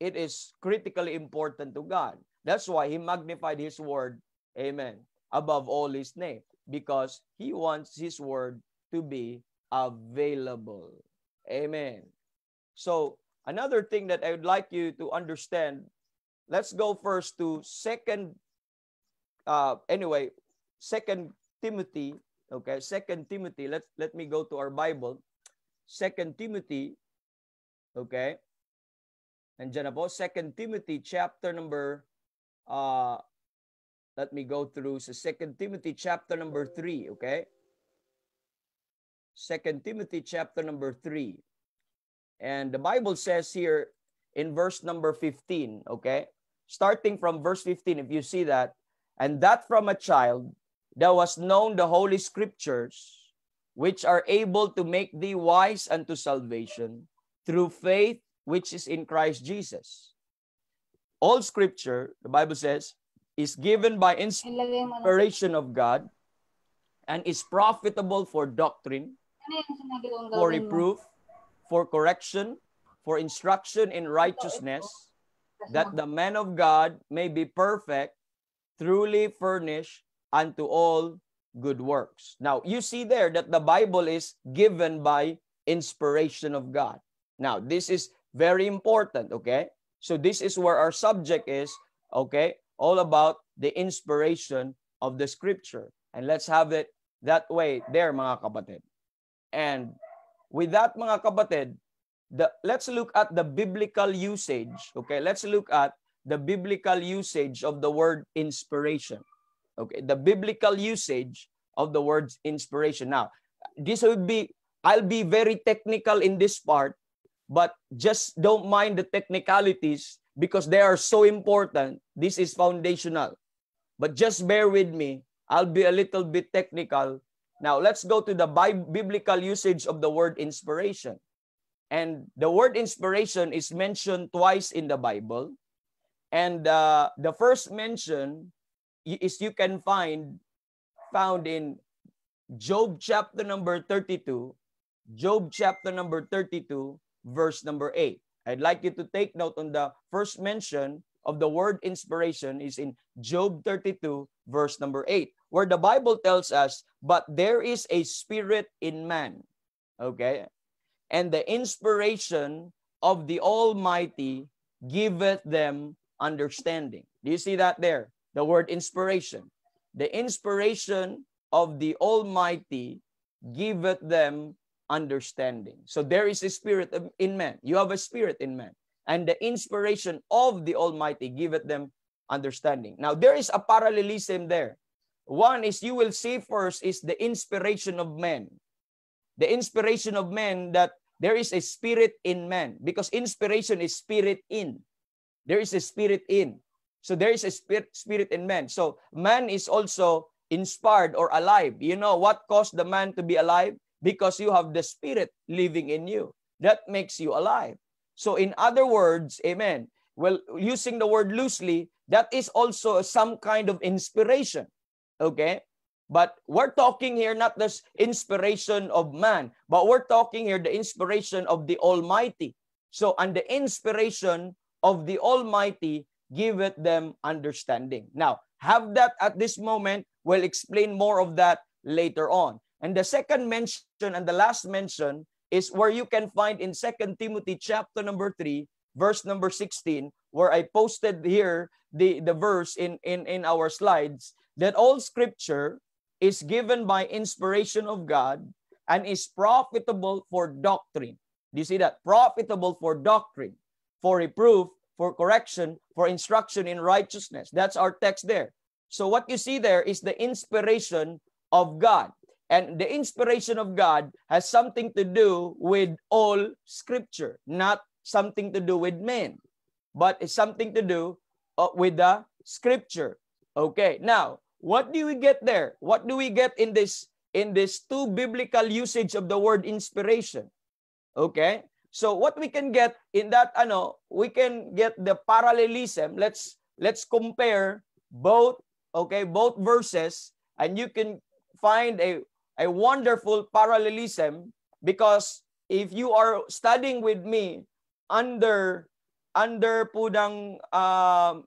it is critically important to God. That's why he magnified his word, amen, above all his name, because he wants his word to be available. Amen. So, another thing that I would like you to understand, let's go first to second uh anyway, second Timothy, okay? Second Timothy, let let me go to our Bible. Second Timothy, okay? Nandiyan na po, 2 Timothy chapter number, uh, let me go through sa so 2 Timothy chapter number 3, okay? 2 Timothy chapter number 3. And the Bible says here in verse number 15, okay? Starting from verse 15, if you see that, and that from a child thou was known the holy scriptures, which are able to make thee wise unto salvation through faith which is in Christ Jesus. All scripture, the Bible says, is given by inspiration of God and is profitable for doctrine, for reproof, for correction, for instruction in righteousness, that the man of God may be perfect, truly furnished unto all good works. Now, you see there that the Bible is given by inspiration of God. Now, this is very important, okay? So this is where our subject is, okay? All about the inspiration of the scripture. And let's have it that way there, mga kapatid. And with that, mga kapatid, the, let's look at the biblical usage, okay? Let's look at the biblical usage of the word inspiration. Okay, the biblical usage of the word inspiration. Now, this will be, I'll be very technical in this part but just don't mind the technicalities because they are so important. This is foundational. But just bear with me. I'll be a little bit technical. Now, let's go to the biblical usage of the word inspiration. And the word inspiration is mentioned twice in the Bible. And uh, the first mention is you can find found in Job chapter number 32. Job chapter number 32 verse number 8. I'd like you to take note on the first mention of the word inspiration is in Job 32, verse number 8, where the Bible tells us, But there is a spirit in man. Okay? And the inspiration of the Almighty giveth them understanding. Do you see that there? The word inspiration. The inspiration of the Almighty giveth them understanding. So there is a spirit in man. You have a spirit in man. And the inspiration of the Almighty giveth them understanding. Now there is a parallelism there. One is you will see first is the inspiration of man. The inspiration of man that there is a spirit in man because inspiration is spirit in. There is a spirit in. So there is a spirit, spirit in man. So man is also inspired or alive. You know what caused the man to be alive? because you have the Spirit living in you. That makes you alive. So, in other words, amen. Well, using the word loosely, that is also some kind of inspiration. Okay? But we're talking here not the inspiration of man, but we're talking here the inspiration of the Almighty. So, and the inspiration of the Almighty giveth them understanding. Now, have that at this moment. We'll explain more of that later on. And the second mention and the last mention is where you can find in Second Timothy chapter number 3, verse number 16, where I posted here the, the verse in, in, in our slides, that all scripture is given by inspiration of God and is profitable for doctrine. Do you see that? Profitable for doctrine, for reproof, for correction, for instruction in righteousness. That's our text there. So what you see there is the inspiration of God. And the inspiration of God has something to do with all scripture, not something to do with men, but it's something to do uh, with the scripture. Okay, now, what do we get there? What do we get in this in this two biblical usage of the word inspiration? Okay, so what we can get in that, ano, we can get the parallelism. Let's let's compare both, okay, both verses, and you can find a a wonderful parallelism because if you are studying with me under under po ng uh,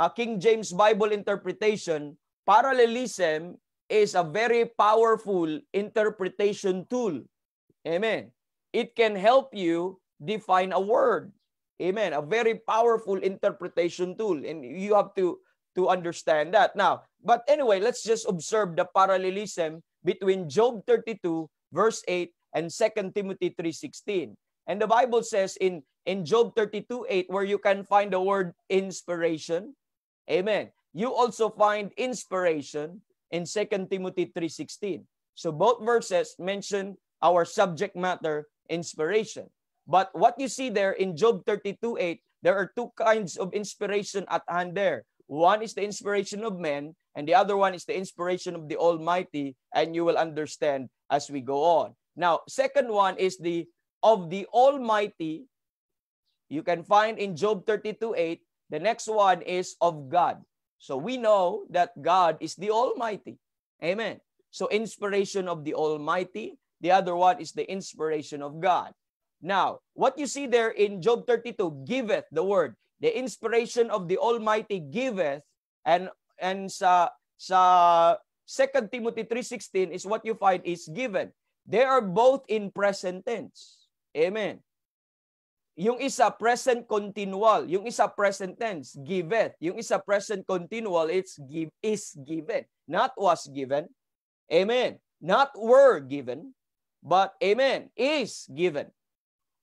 uh, King James Bible interpretation, parallelism is a very powerful interpretation tool. Amen. It can help you define a word. Amen. A very powerful interpretation tool and you have to to understand that. Now, but anyway, let's just observe the parallelism between Job 32 verse 8 and 2 Timothy 3:16. And the Bible says in in Job 32:8 where you can find the word inspiration. Amen. You also find inspiration in 2 Timothy 3:16. So both verses mention our subject matter inspiration. But what you see there in Job 32:8, there are two kinds of inspiration at hand there. One is the inspiration of men and the other one is the inspiration of the Almighty, and you will understand as we go on. Now, second one is the of the Almighty. You can find in Job 32 8. The next one is of God. So we know that God is the Almighty. Amen. So inspiration of the Almighty. The other one is the inspiration of God. Now, what you see there in Job 32 giveth the word. The inspiration of the Almighty giveth, and and sa sa 2 Timothy 3:16 is what you find is given. They are both in present tense. Amen. Yung isa present continual, yung isa present tense, giveth. Yung isa present continual, it's give is given, not was given. Amen. Not were given, but amen, is given.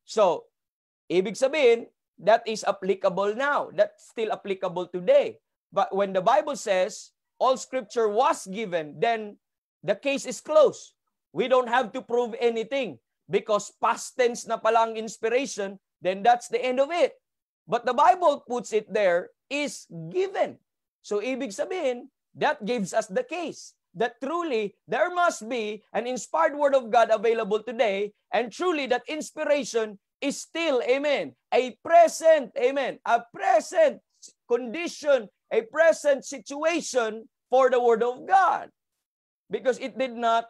So, ibig sabihin, that is applicable now. That's still applicable today. But when the Bible says all scripture was given, then the case is closed. We don't have to prove anything because past tense na palang inspiration, then that's the end of it. But the Bible puts it there is given. So ibig sabihin, that gives us the case that truly there must be an inspired word of God available today and truly that inspiration is still, amen, a present, amen, a present condition a present situation for the Word of God. Because it did not,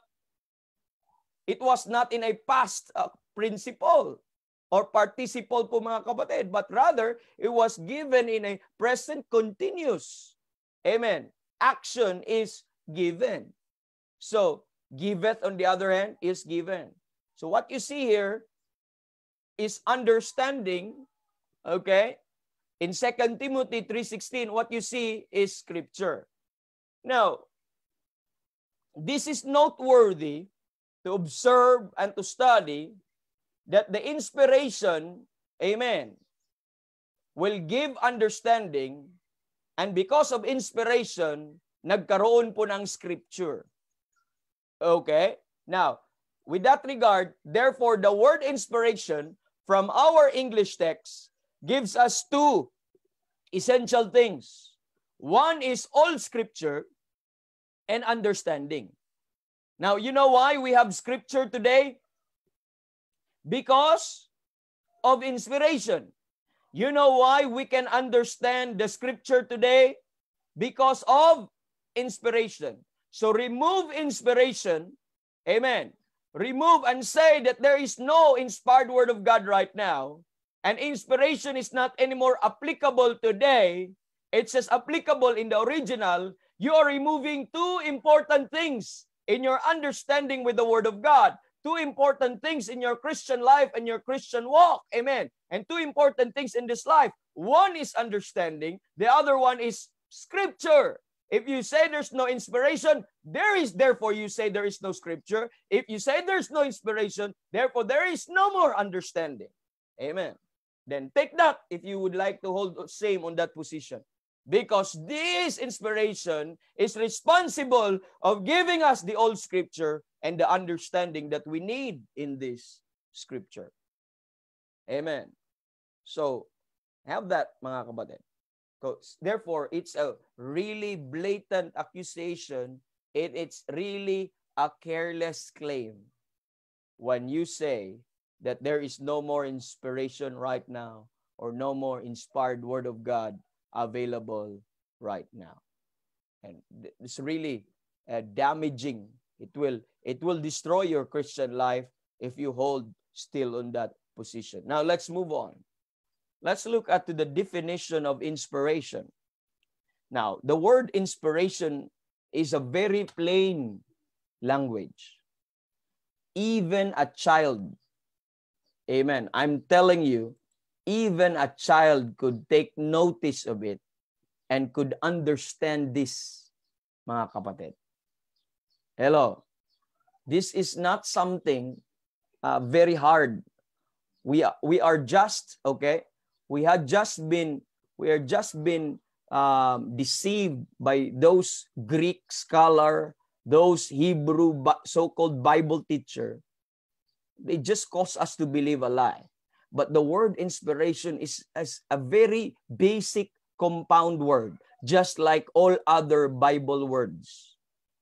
it was not in a past uh, principle or participle po mga kapatid, but rather, it was given in a present continuous. Amen. Action is given. So, giveth on the other hand is given. So what you see here is understanding, okay, In 2 Timothy 3.16, what you see is scripture. Now, this is noteworthy to observe and to study that the inspiration, amen, will give understanding and because of inspiration, nagkaroon po ng scripture. Okay? Now, with that regard, therefore, the word inspiration from our English text gives us two essential things. One is all scripture and understanding. Now, you know why we have scripture today? Because of inspiration. You know why we can understand the scripture today? Because of inspiration. So remove inspiration. Amen. Remove and say that there is no inspired word of God right now and inspiration is not anymore applicable today. It's says applicable in the original. You are removing two important things in your understanding with the Word of God. Two important things in your Christian life and your Christian walk. Amen. And two important things in this life. One is understanding, the other one is scripture. If you say there's no inspiration, there is therefore you say there is no scripture. If you say there's no inspiration, therefore there is no more understanding. Amen. then take that if you would like to hold same on that position. Because this inspiration is responsible of giving us the old scripture and the understanding that we need in this scripture. Amen. So, have that mga kapatid. So, therefore, it's a really blatant accusation. and it's really a careless claim when you say that there is no more inspiration right now or no more inspired word of God available right now. And it's really uh, damaging. It will, it will destroy your Christian life if you hold still on that position. Now let's move on. Let's look at the definition of inspiration. Now, the word inspiration is a very plain language. Even a child Amen. I'm telling you, even a child could take notice of it and could understand this, mga kapatid. Hello. This is not something uh, very hard. We are, we are just, okay? We had just been, we are just been um, deceived by those Greek scholar, those Hebrew so-called Bible teacher They just cause us to believe a lie. But the word inspiration is, is a very basic compound word, just like all other Bible words.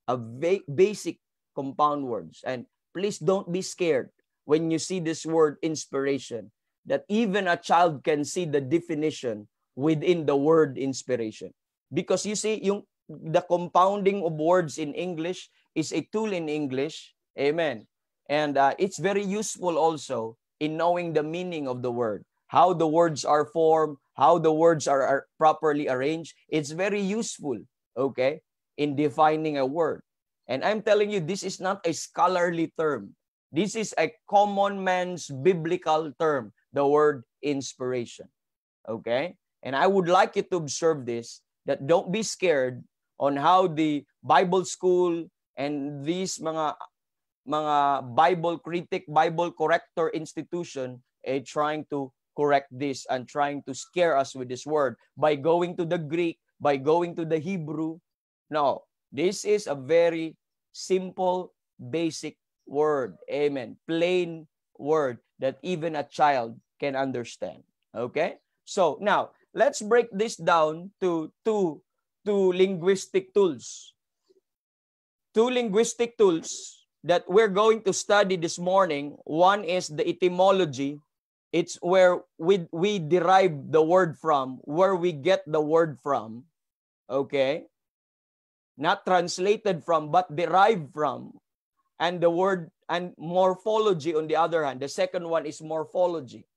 A va- basic compound words. And please don't be scared when you see this word inspiration, that even a child can see the definition within the word inspiration. Because you see, yung, the compounding of words in English is a tool in English. Amen. And uh, it's very useful also in knowing the meaning of the word, how the words are formed, how the words are, are properly arranged. It's very useful, okay, in defining a word. And I'm telling you, this is not a scholarly term. This is a common man's biblical term, the word inspiration. Okay? And I would like you to observe this that don't be scared on how the Bible school and these mga mga Bible critic, Bible corrector institution eh, trying to correct this and trying to scare us with this word by going to the Greek, by going to the Hebrew. No, this is a very simple, basic word. Amen. Plain word that even a child can understand. Okay? So now, let's break this down to two, two linguistic tools. Two linguistic tools that we're going to study this morning. One is the etymology. It's where we, we derive the word from, where we get the word from. Okay? Not translated from, but derived from. And the word and morphology on the other hand. The second one is morphology.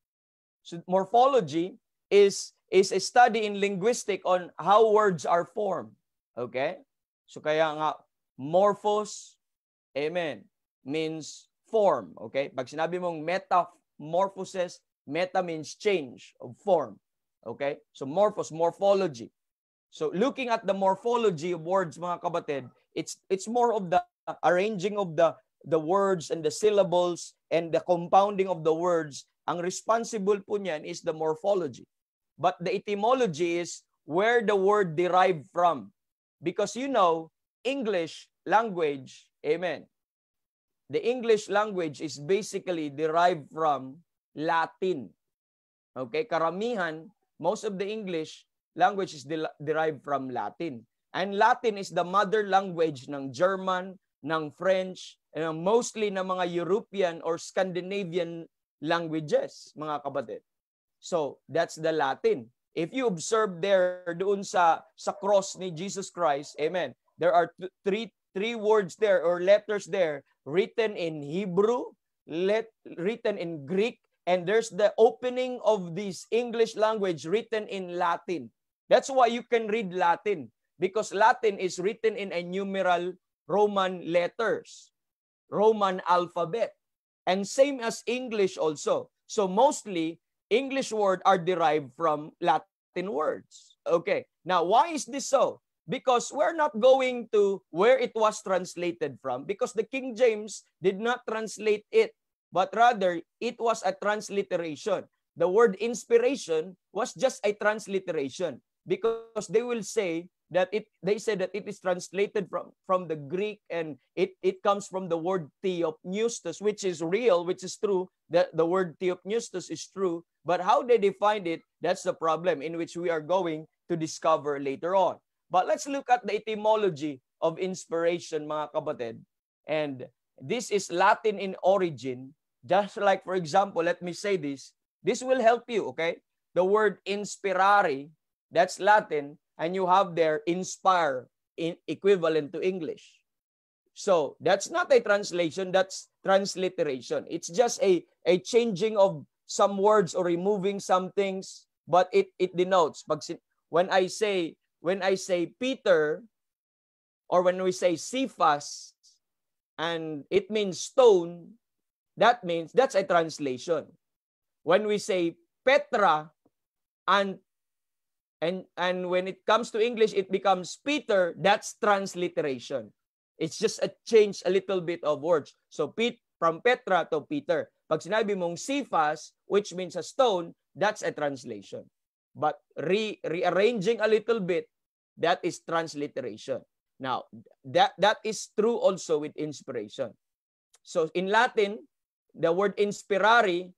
So morphology is, is a study in linguistic on how words are formed. Okay? So kaya nga, morphos, Amen. Means form. Okay? Pag sinabi mong metamorphosis, meta means change of form. Okay? So morphos, morphology. So looking at the morphology of words, mga kabatid, it's, it's more of the arranging of the, the words and the syllables and the compounding of the words. Ang responsible po niyan is the morphology. But the etymology is where the word derived from. Because you know, English language Amen. The English language is basically derived from Latin. Okay, karamihan, most of the English language is de- derived from Latin. And Latin is the mother language ng German, ng French, and mostly ng mga European or Scandinavian languages, mga kapatid. So, that's the Latin. If you observe there doon sa sa cross ni Jesus Christ, amen. There are t- three three words there or letters there written in Hebrew, let, written in Greek, and there's the opening of this English language written in Latin. That's why you can read Latin because Latin is written in a numeral Roman letters, Roman alphabet. And same as English also. So mostly English words are derived from Latin words. Okay. Now, why is this so? because we're not going to where it was translated from because the King James did not translate it, but rather it was a transliteration. The word inspiration was just a transliteration because they will say that it they say that it is translated from from the greek and it it comes from the word theopneustos which is real which is true that the word theopneustos is true but how they defined it that's the problem in which we are going to discover later on But let's look at the etymology of inspiration, mga kapatid. And this is Latin in origin. Just like, for example, let me say this. This will help you, okay? The word inspirare, that's Latin, and you have there inspire, in equivalent to English. So that's not a translation, that's transliteration. It's just a, a changing of some words or removing some things, but it, it denotes. when I say when I say Peter, or when we say Cephas, and it means stone, that means that's a translation. When we say Petra, and and and when it comes to English, it becomes Peter. That's transliteration. It's just a change, a little bit of words. So Pete from Petra to Peter. Pag sinabi mong Cephas, which means a stone, that's a translation. but re rearranging a little bit, that is transliteration. Now, that, that is true also with inspiration. So in Latin, the word inspirare,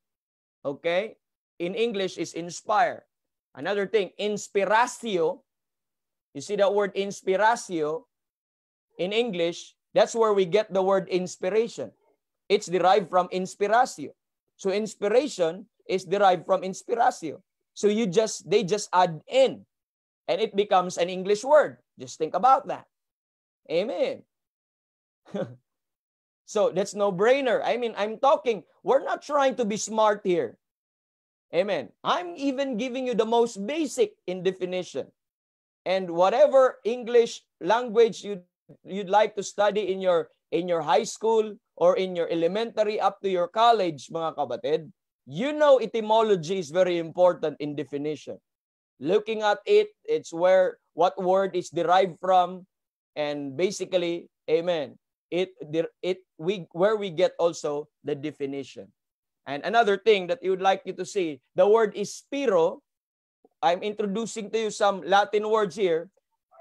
okay, in English is inspire. Another thing, inspiratio, you see that word inspiratio in English, that's where we get the word inspiration. It's derived from inspiratio. So inspiration is derived from inspiratio. So you just they just add in and it becomes an English word. Just think about that. Amen. so that's no brainer. I mean, I'm talking, we're not trying to be smart here. Amen. I'm even giving you the most basic in definition. And whatever English language you you'd like to study in your in your high school or in your elementary up to your college, mga kabatid, you know etymology is very important in definition. Looking at it, it's where what word is derived from and basically, amen, it, it we where we get also the definition. And another thing that you would like you to see, the word is spiro. I'm introducing to you some Latin words here,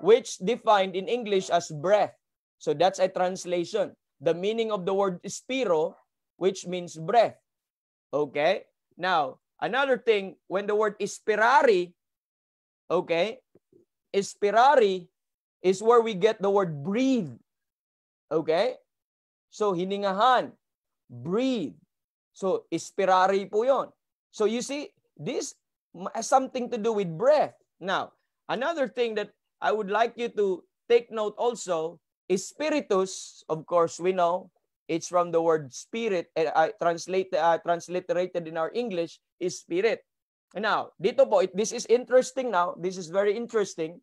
which defined in English as breath. So that's a translation. The meaning of the word spiro, which means breath. Okay? Now, another thing, when the word ispirari, okay, ispirari, is where we get the word breathe. Okay? So, hiningahan, breathe. So, ispirari po yon. So, you see, this has something to do with breath. Now, another thing that I would like you to take note also is spiritus. Of course, we know it's from the word spirit, I eh, ah, translate, uh, transliterated in our English is spirit. Now, dito po, it, this is interesting now. This is very interesting.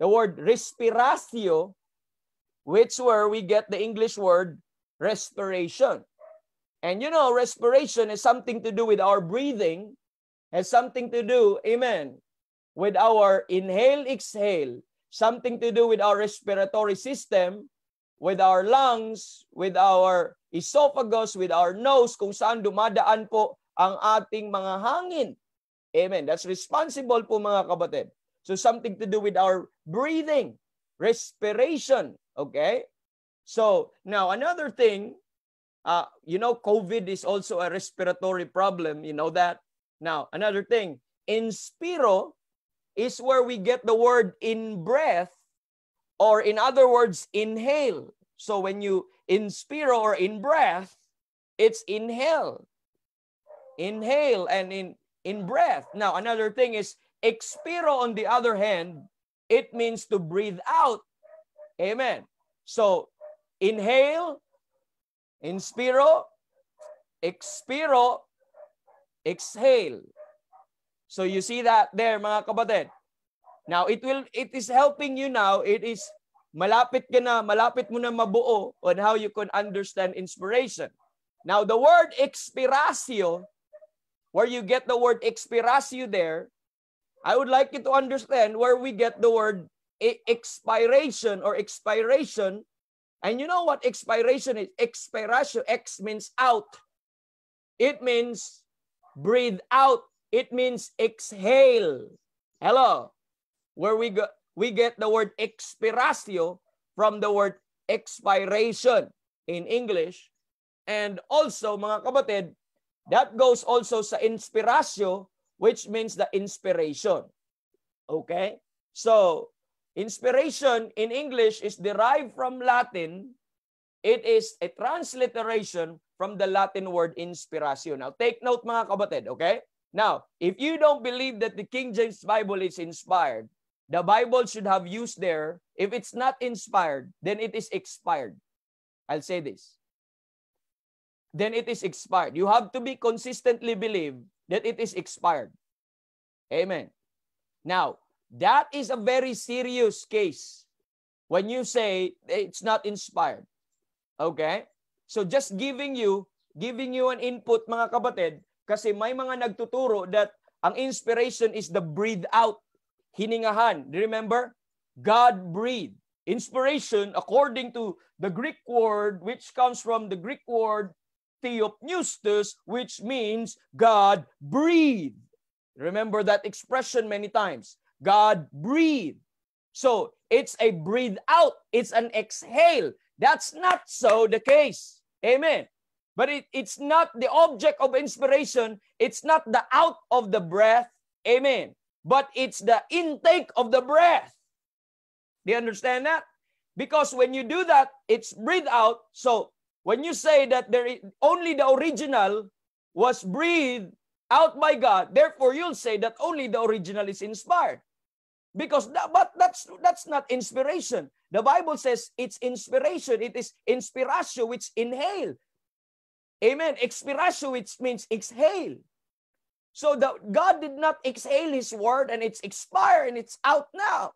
The word respiratio, which where we get the English word respiration. And you know, respiration is something to do with our breathing, has something to do, amen, with our inhale, exhale, something to do with our respiratory system, with our lungs, with our esophagus, with our nose, kung saan dumadaan po ang ating mga hangin. Amen. That's responsible po mga kapatid. So something to do with our breathing, respiration. Okay? So now another thing, uh, you know, COVID is also a respiratory problem. You know that? Now, another thing, inspiro is where we get the word in breath Or in other words, inhale. So when you inspire or in breath, it's inhale. Inhale and in, in breath. Now, another thing is expiro on the other hand, it means to breathe out. Amen. So inhale, inspiro, expiro, exhale. So you see that there, mga kapatid. Now, it will it is helping you now. It is malapit ka na, malapit mo na mabuo on how you can understand inspiration. Now, the word expiratio, where you get the word expiratio there, I would like you to understand where we get the word expiration or expiration. And you know what expiration is? Expiratio, X means out. It means breathe out. It means exhale. Hello. where we go, we get the word expiratio from the word expiration in English. And also, mga kapatid, that goes also sa inspiratio, which means the inspiration. Okay? So, inspiration in English is derived from Latin. It is a transliteration from the Latin word inspiratio. Now, take note mga kapatid, okay? Now, if you don't believe that the King James Bible is inspired, The Bible should have used there, if it's not inspired, then it is expired. I'll say this. Then it is expired. You have to be consistently believe that it is expired. Amen. Now, that is a very serious case when you say it's not inspired. Okay? So just giving you, giving you an input mga kapatid, kasi may mga nagtuturo that ang inspiration is the breathe out hiningahan. Do you remember? God breathed. Inspiration, according to the Greek word, which comes from the Greek word theopneustos, which means God breathed. Remember that expression many times. God breathed. So it's a breathe out, it's an exhale. That's not so the case. Amen. But it, it's not the object of inspiration, it's not the out of the breath. Amen but it's the intake of the breath. Do you understand that? Because when you do that, it's breathe out. So when you say that there is only the original was breathed out by God, therefore you'll say that only the original is inspired. Because that, but that's that's not inspiration. The Bible says it's inspiration. It is inspiratio, which inhale. Amen. Expiratio, which means exhale. So that God did not exhale his word and it's expired and it's out now.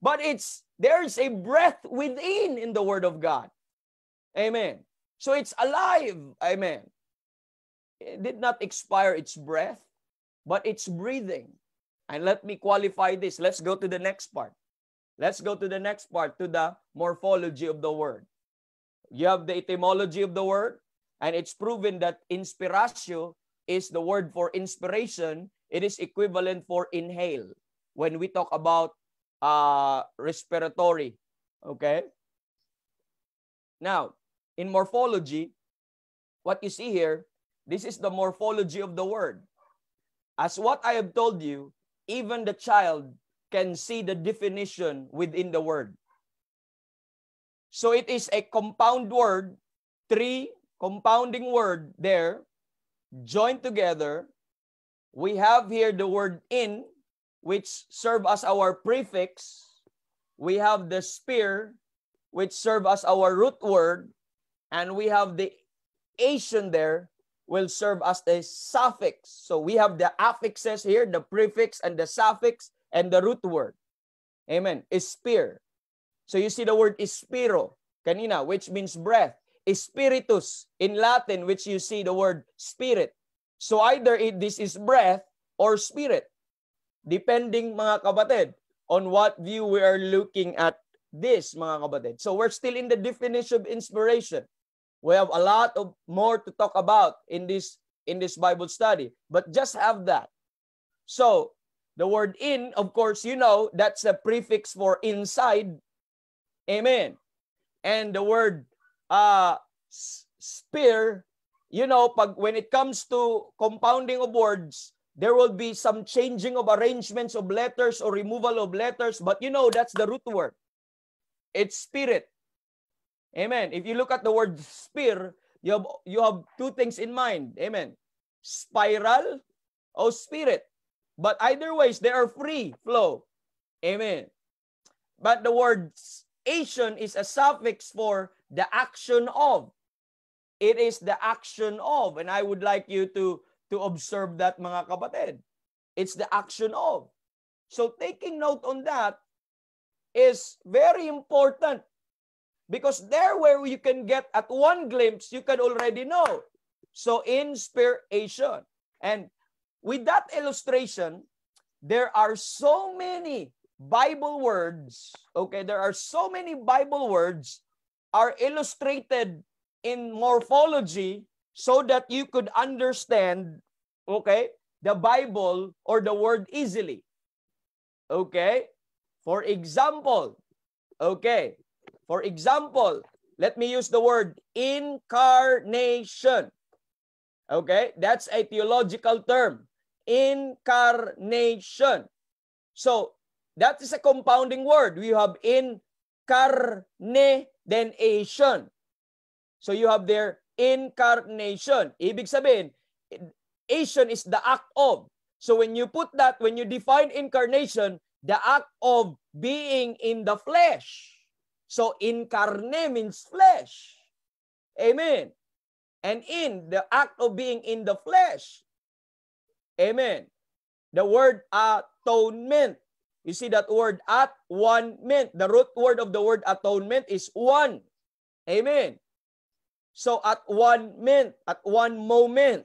But it's there's a breath within in the word of God. Amen. So it's alive. Amen. It did not expire its breath, but it's breathing. And let me qualify this. Let's go to the next part. Let's go to the next part to the morphology of the word. You have the etymology of the word, and it's proven that inspiratio is the word for inspiration. It is equivalent for inhale when we talk about uh, respiratory. Okay? Now, in morphology, what you see here, this is the morphology of the word. As what I have told you, even the child can see the definition within the word. So it is a compound word, three compounding word there joined together, we have here the word in, which serve as our prefix. We have the spear, which serve as our root word. And we have the Asian there, will serve as a suffix. So we have the affixes here, the prefix and the suffix and the root word. Amen. Is spear. So you see the word ispiro, kanina, which means breath spiritus in Latin, which you see the word spirit. So either it, this is breath or spirit, depending mga kabatid on what view we are looking at this mga kabatid. So we're still in the definition of inspiration. We have a lot of more to talk about in this in this Bible study, but just have that. So the word in, of course, you know, that's a prefix for inside. Amen. And the word uh, spear, you know, pag, when it comes to compounding of words, there will be some changing of arrangements of letters or removal of letters. But you know, that's the root word. It's spirit. Amen. If you look at the word spear, you have, you have two things in mind. Amen. Spiral or spirit. But either ways, they are free flow. Amen. But the words Action is a suffix for the action of. It is the action of. And I would like you to, to observe that mga kapatid. It's the action of. So taking note on that is very important because there where you can get at one glimpse, you can already know. So inspiration. And with that illustration, there are so many Bible words, okay, there are so many Bible words are illustrated in morphology so that you could understand, okay, the Bible or the word easily. Okay? For example, okay, for example, let me use the word incarnation. Okay? That's a theological term. Incarnation. So, That is a compounding word. We have incarnation. So you have there incarnation. Ibig sabihin, Asian is the act of. So when you put that, when you define incarnation, the act of being in the flesh. So incarne means flesh. Amen. And in, the act of being in the flesh. Amen. The word atonement You see that word at one meant. The root word of the word atonement is one. Amen. So at one meant, at one moment,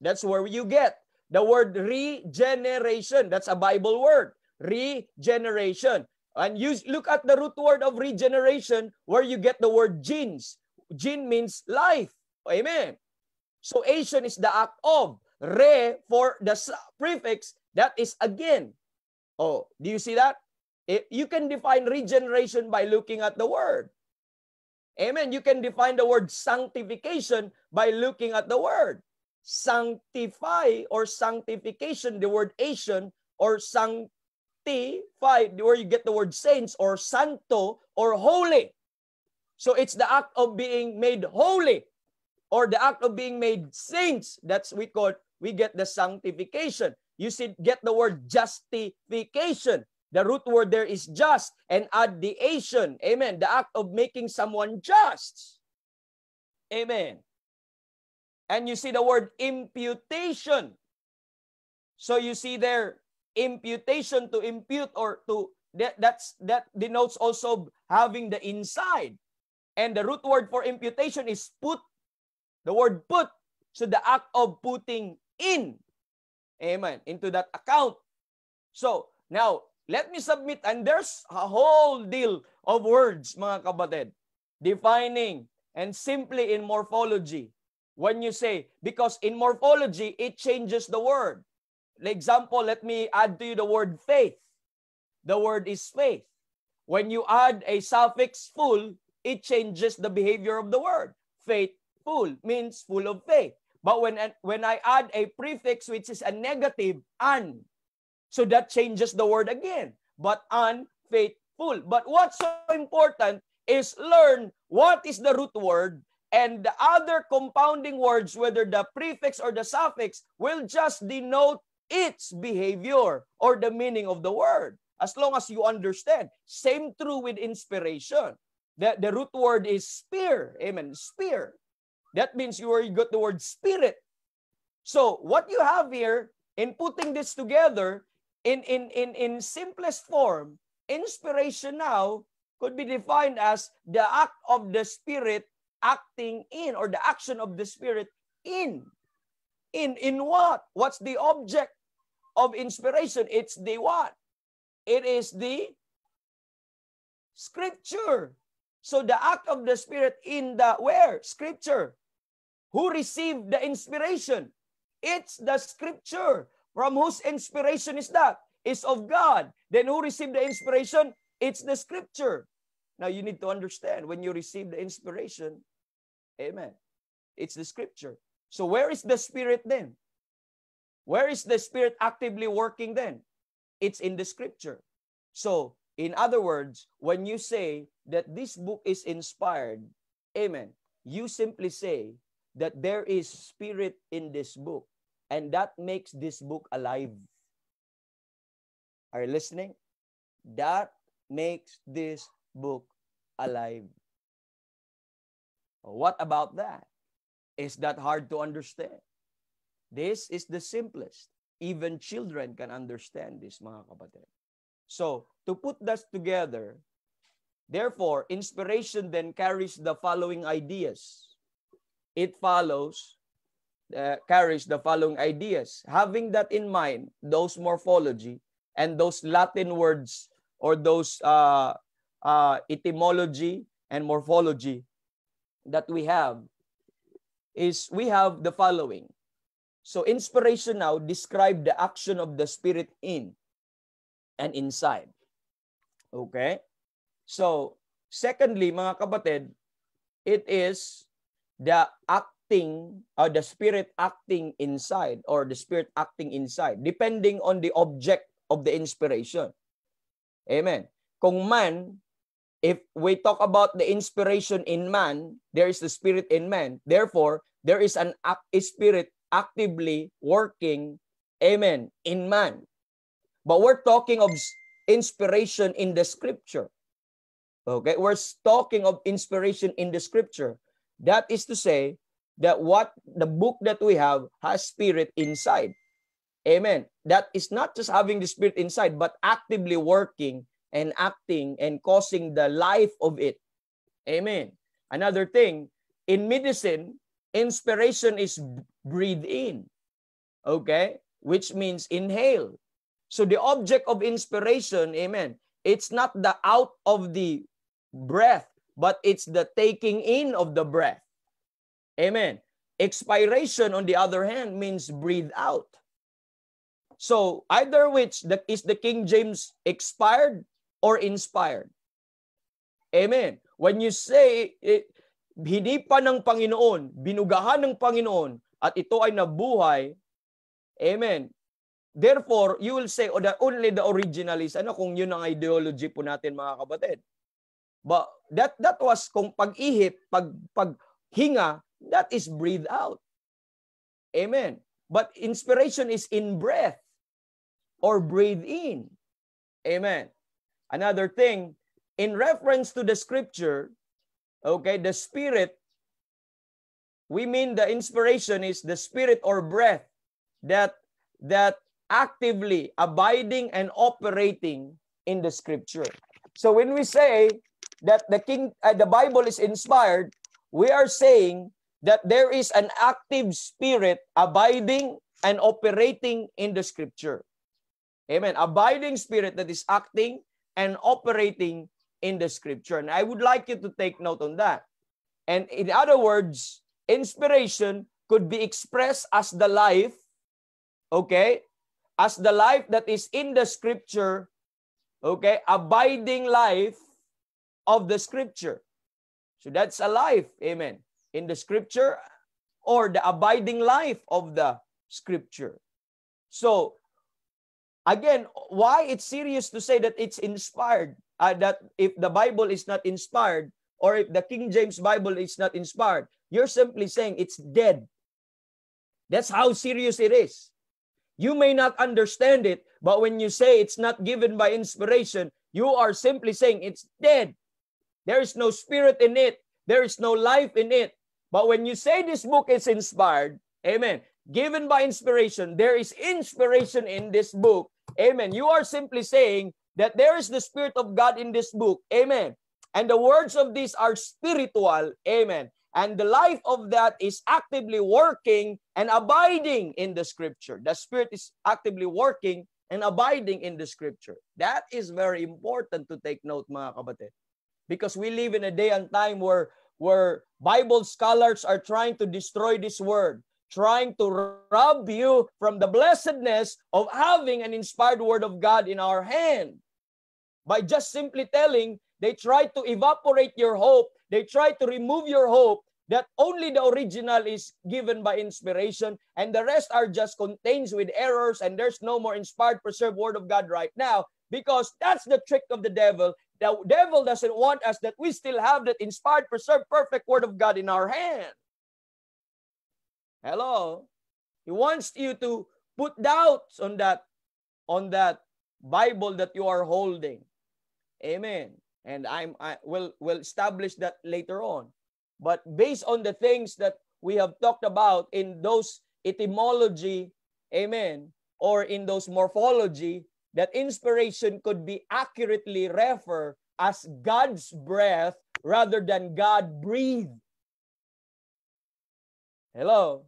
that's where you get the word regeneration. That's a Bible word. Regeneration. And you look at the root word of regeneration where you get the word genes. Gene means life. Amen. So Asian is the act of. Re for the prefix, that is again. Oh, do you see that? It, you can define regeneration by looking at the word. Amen. You can define the word sanctification by looking at the word. Sanctify or sanctification, the word Asian, or sanctify, where you get the word saints or santo or holy. So it's the act of being made holy or the act of being made saints. That's we call, we get the sanctification you should get the word justification. The root word there is just and add the Amen. The act of making someone just. Amen. And you see the word imputation. So you see there imputation to impute or to that that's that denotes also having the inside. And the root word for imputation is put. The word put. So the act of putting in Amen. Into that account. So, now, let me submit, and there's a whole deal of words, mga kabatid. Defining and simply in morphology. When you say, because in morphology, it changes the word. For example, let me add to you the word faith. The word is faith. When you add a suffix full, it changes the behavior of the word. Faithful means full of faith. But when, when I add a prefix which is a negative, an, so that changes the word again. But unfaithful. But what's so important is learn what is the root word and the other compounding words, whether the prefix or the suffix, will just denote its behavior or the meaning of the word. As long as you understand. Same true with inspiration. The, the root word is spear. Amen. Spear. That means you already got the word spirit. So what you have here in putting this together in, in, in, in simplest form, inspiration now could be defined as the act of the spirit acting in or the action of the spirit in. In, in what? What's the object of inspiration? It's the what? It is the scripture. So the act of the spirit in the where? Scripture who received the inspiration. It's the scripture. From whose inspiration is that? It's of God. Then who received the inspiration? It's the scripture. Now you need to understand when you receive the inspiration, amen, it's the scripture. So where is the spirit then? Where is the spirit actively working then? It's in the scripture. So in other words, when you say that this book is inspired, amen, you simply say that there is spirit in this book, and that makes this book alive. Are you listening? That makes this book alive. What about that? Is that hard to understand? This is the simplest. Even children can understand this, mga kapatid. So, to put that together, therefore, inspiration then carries the following ideas it follows, uh, carries the following ideas. Having that in mind, those morphology and those Latin words or those uh, uh, etymology and morphology that we have is we have the following. So inspiration now describe the action of the spirit in and inside. Okay? So, secondly, mga kapatid, it is the acting or uh, the spirit acting inside or the spirit acting inside depending on the object of the inspiration. Amen. Kung man, if we talk about the inspiration in man, there is the spirit in man. Therefore, there is an spirit actively working, amen, in man. But we're talking of inspiration in the scripture. Okay, we're talking of inspiration in the scripture. That is to say that what the book that we have has spirit inside. Amen. That is not just having the spirit inside, but actively working and acting and causing the life of it. Amen. Another thing, in medicine, inspiration is breathe in. Okay? Which means inhale. So the object of inspiration, amen, it's not the out of the breath but it's the taking in of the breath. Amen. Expiration, on the other hand, means breathe out. So either which the, is the King James expired or inspired. Amen. When you say it, eh, hindi pa ng Panginoon, binugahan ng Panginoon, at ito ay nabuhay, Amen. Therefore, you will say, o oh, the, only the original is, ano, kung yun ang ideology po natin mga kapatid. But that that was kung pag-ihip, pag paghinga, that is breathe out. Amen. But inspiration is in breath or breathe in. Amen. Another thing, in reference to the scripture, okay, the spirit, we mean the inspiration is the spirit or breath that that actively abiding and operating in the scripture. So when we say that the king uh, the bible is inspired we are saying that there is an active spirit abiding and operating in the scripture amen abiding spirit that is acting and operating in the scripture and i would like you to take note on that and in other words inspiration could be expressed as the life okay as the life that is in the scripture okay abiding life of the scripture. So that's a life, amen, in the scripture or the abiding life of the scripture. So again, why it's serious to say that it's inspired, uh, that if the Bible is not inspired or if the King James Bible is not inspired, you're simply saying it's dead. That's how serious it is. You may not understand it, but when you say it's not given by inspiration, you are simply saying it's dead. There is no spirit in it. There is no life in it. But when you say this book is inspired, amen, given by inspiration, there is inspiration in this book. Amen. You are simply saying that there is the Spirit of God in this book. Amen. And the words of these are spiritual. Amen. And the life of that is actively working and abiding in the scripture. The Spirit is actively working and abiding in the scripture. That is very important to take note, mga kapatid because we live in a day and time where where bible scholars are trying to destroy this word trying to rob you from the blessedness of having an inspired word of god in our hand by just simply telling they try to evaporate your hope they try to remove your hope that only the original is given by inspiration and the rest are just contains with errors and there's no more inspired preserved word of god right now because that's the trick of the devil the devil doesn't want us that we still have that inspired, preserved, perfect word of God in our hand. Hello. He wants you to put doubts on that on that Bible that you are holding. Amen. And I'm I will will establish that later on. But based on the things that we have talked about in those etymology, amen, or in those morphology, that inspiration could be accurately referred as God's breath rather than God breathed. Hello?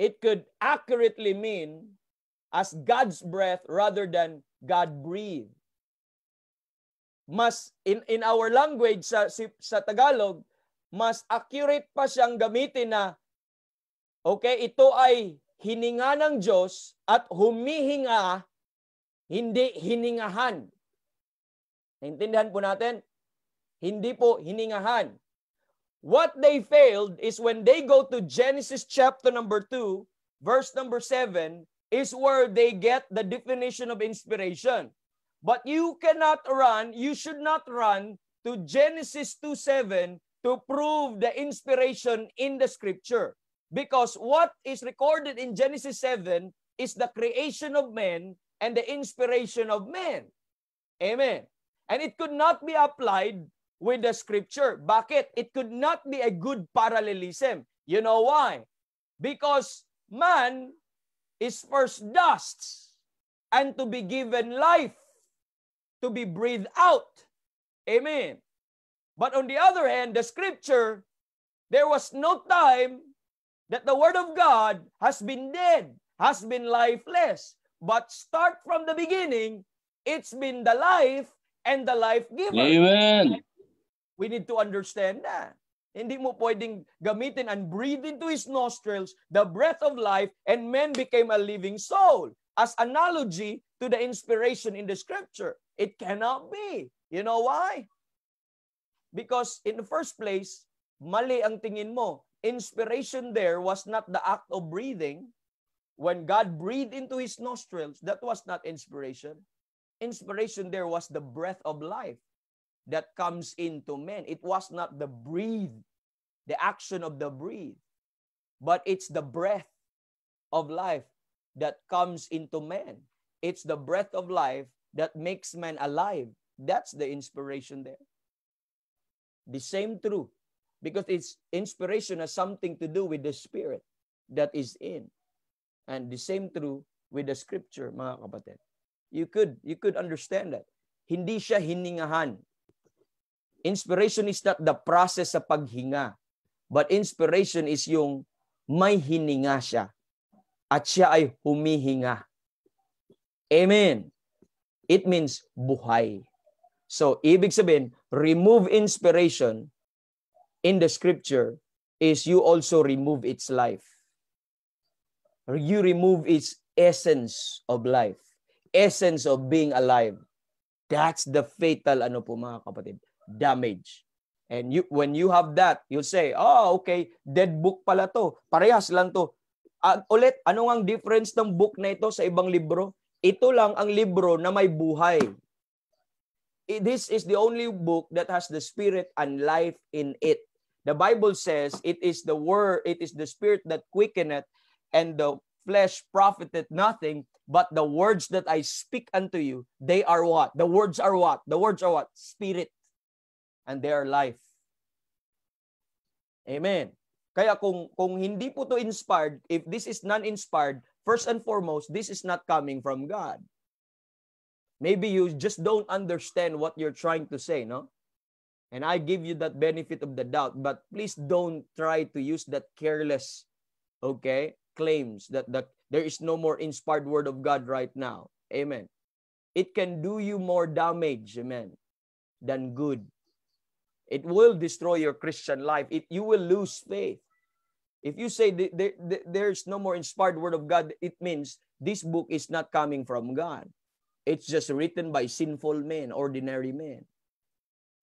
It could accurately mean as God's breath rather than God breathed. Mas in in our language sa sa Tagalog, mas accurate pa siyang gamitin na okay, ito ay hininga ng Diyos at humihinga hindi hiningahan. Naintindihan po natin? Hindi po hiningahan. What they failed is when they go to Genesis chapter number 2, verse number 7, is where they get the definition of inspiration. But you cannot run, you should not run to Genesis 2:7 to prove the inspiration in the scripture. Because what is recorded in Genesis 7 is the creation of man and the inspiration of men. Amen. And it could not be applied with the scripture. Bakit? It could not be a good parallelism. You know why? Because man is first dust and to be given life, to be breathed out. Amen. But on the other hand, the scripture, there was no time that the word of God has been dead, has been lifeless but start from the beginning, it's been the life and the life giver. Amen. We need to understand that. Hindi mo pwedeng gamitin and breathe into his nostrils the breath of life and man became a living soul. As analogy to the inspiration in the scripture. It cannot be. You know why? Because in the first place, mali ang tingin mo. Inspiration there was not the act of breathing, when God breathed into his nostrils, that was not inspiration. Inspiration there was the breath of life that comes into man. It was not the breathe, the action of the breathe, but it's the breath of life that comes into man. It's the breath of life that makes man alive. That's the inspiration there. The same truth, because it's inspiration has something to do with the spirit that is in. And the same true with the scripture, mga kapatid. You could, you could understand that. Hindi siya hiningahan. Inspiration is not the process sa paghinga. But inspiration is yung may hininga siya. At siya ay humihinga. Amen. It means buhay. So, ibig sabihin, remove inspiration in the scripture is you also remove its life you remove its essence of life, essence of being alive. That's the fatal, ano po mga kapatid, damage. And you, when you have that, you'll say, oh, okay, dead book pala to. Parehas lang to. Uh, ulit, ano ang difference ng book na ito sa ibang libro? Ito lang ang libro na may buhay. This is the only book that has the spirit and life in it. The Bible says it is the word, it is the spirit that quickeneth and the flesh profited nothing, but the words that I speak unto you, they are what? The words are what? The words are what? Spirit. And they are life. Amen. Kaya kung, kung hindi po to inspired, if this is non-inspired, first and foremost, this is not coming from God. Maybe you just don't understand what you're trying to say, no? And I give you that benefit of the doubt, but please don't try to use that careless, okay, claims that the, there is no more inspired word of God right now. Amen. It can do you more damage, amen, than good. It will destroy your Christian life. It, you will lose faith. If you say there's no more inspired word of God, it means this book is not coming from God. It's just written by sinful men, ordinary men.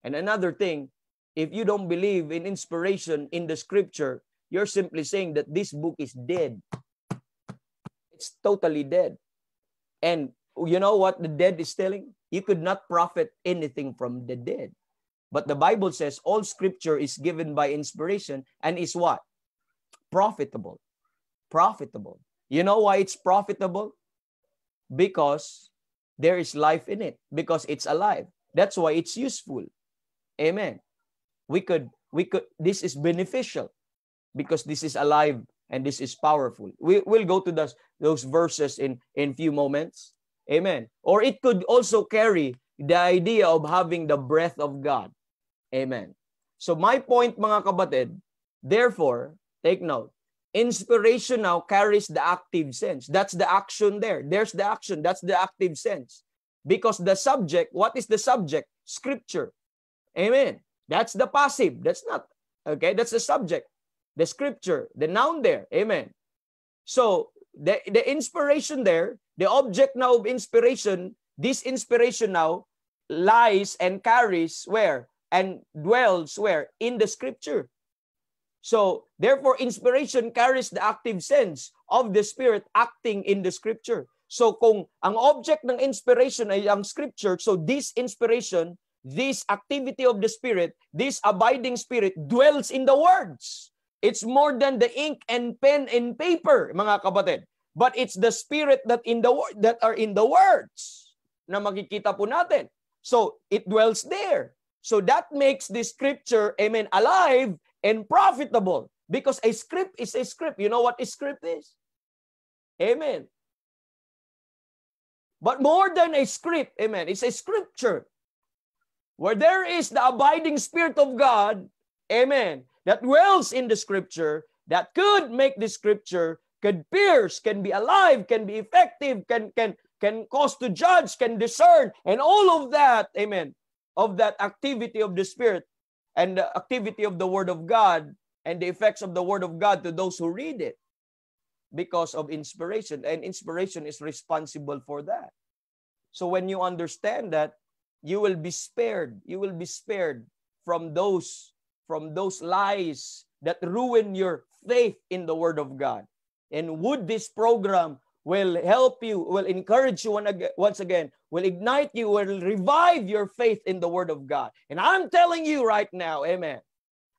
And another thing, if you don't believe in inspiration in the scripture, you're simply saying that this book is dead. It's totally dead. And you know what the dead is telling? You could not profit anything from the dead. But the Bible says all scripture is given by inspiration and is what? Profitable. Profitable. You know why it's profitable? Because there is life in it, because it's alive. That's why it's useful. Amen. We could, we could, this is beneficial because this is alive and this is powerful. We will go to those, those verses in, in few moments. Amen. Or it could also carry the idea of having the breath of God. Amen. So my point mga kabatid, therefore, take note, inspiration now carries the active sense. That's the action there. There's the action. That's the active sense. Because the subject, what is the subject? Scripture. Amen. That's the passive. That's not. Okay, that's the subject the scripture, the noun there. Amen. So the, the inspiration there, the object now of inspiration, this inspiration now lies and carries where? And dwells where? In the scripture. So therefore, inspiration carries the active sense of the Spirit acting in the scripture. So kung ang object ng inspiration ay ang scripture, so this inspiration, this activity of the Spirit, this abiding Spirit dwells in the words. It's more than the ink and pen and paper, mga kapatid. But it's the spirit that in the that are in the words na makikita po natin. So it dwells there. So that makes the scripture, amen, alive and profitable because a script is a script. You know what a script is? Amen. But more than a script, amen, it's a scripture where there is the abiding spirit of God, amen, that dwells in the scripture that could make the scripture can pierce, can be alive, can be effective, can can can cause to judge, can discern, and all of that, amen, of that activity of the Spirit and the activity of the Word of God and the effects of the Word of God to those who read it because of inspiration. And inspiration is responsible for that. So when you understand that, you will be spared. You will be spared from those from those lies that ruin your faith in the Word of God. And would this program will help you, will encourage you once again, will ignite you, will revive your faith in the Word of God. And I'm telling you right now, amen.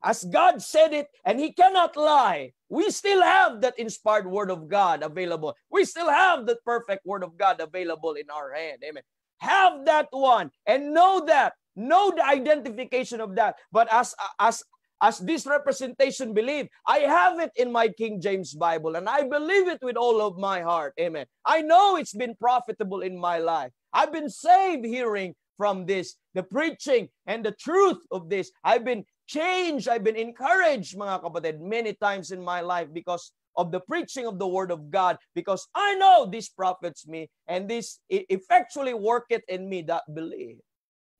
As God said it, and He cannot lie, we still have that inspired Word of God available. We still have that perfect Word of God available in our hand, amen. Have that one and know that Know the identification of that. But as as as this representation believe, I have it in my King James Bible and I believe it with all of my heart. Amen. I know it's been profitable in my life. I've been saved hearing from this, the preaching and the truth of this. I've been changed, I've been encouraged, mga kapatid, many times in my life because of the preaching of the word of God because I know this profits me and this effectually worketh in me that believe.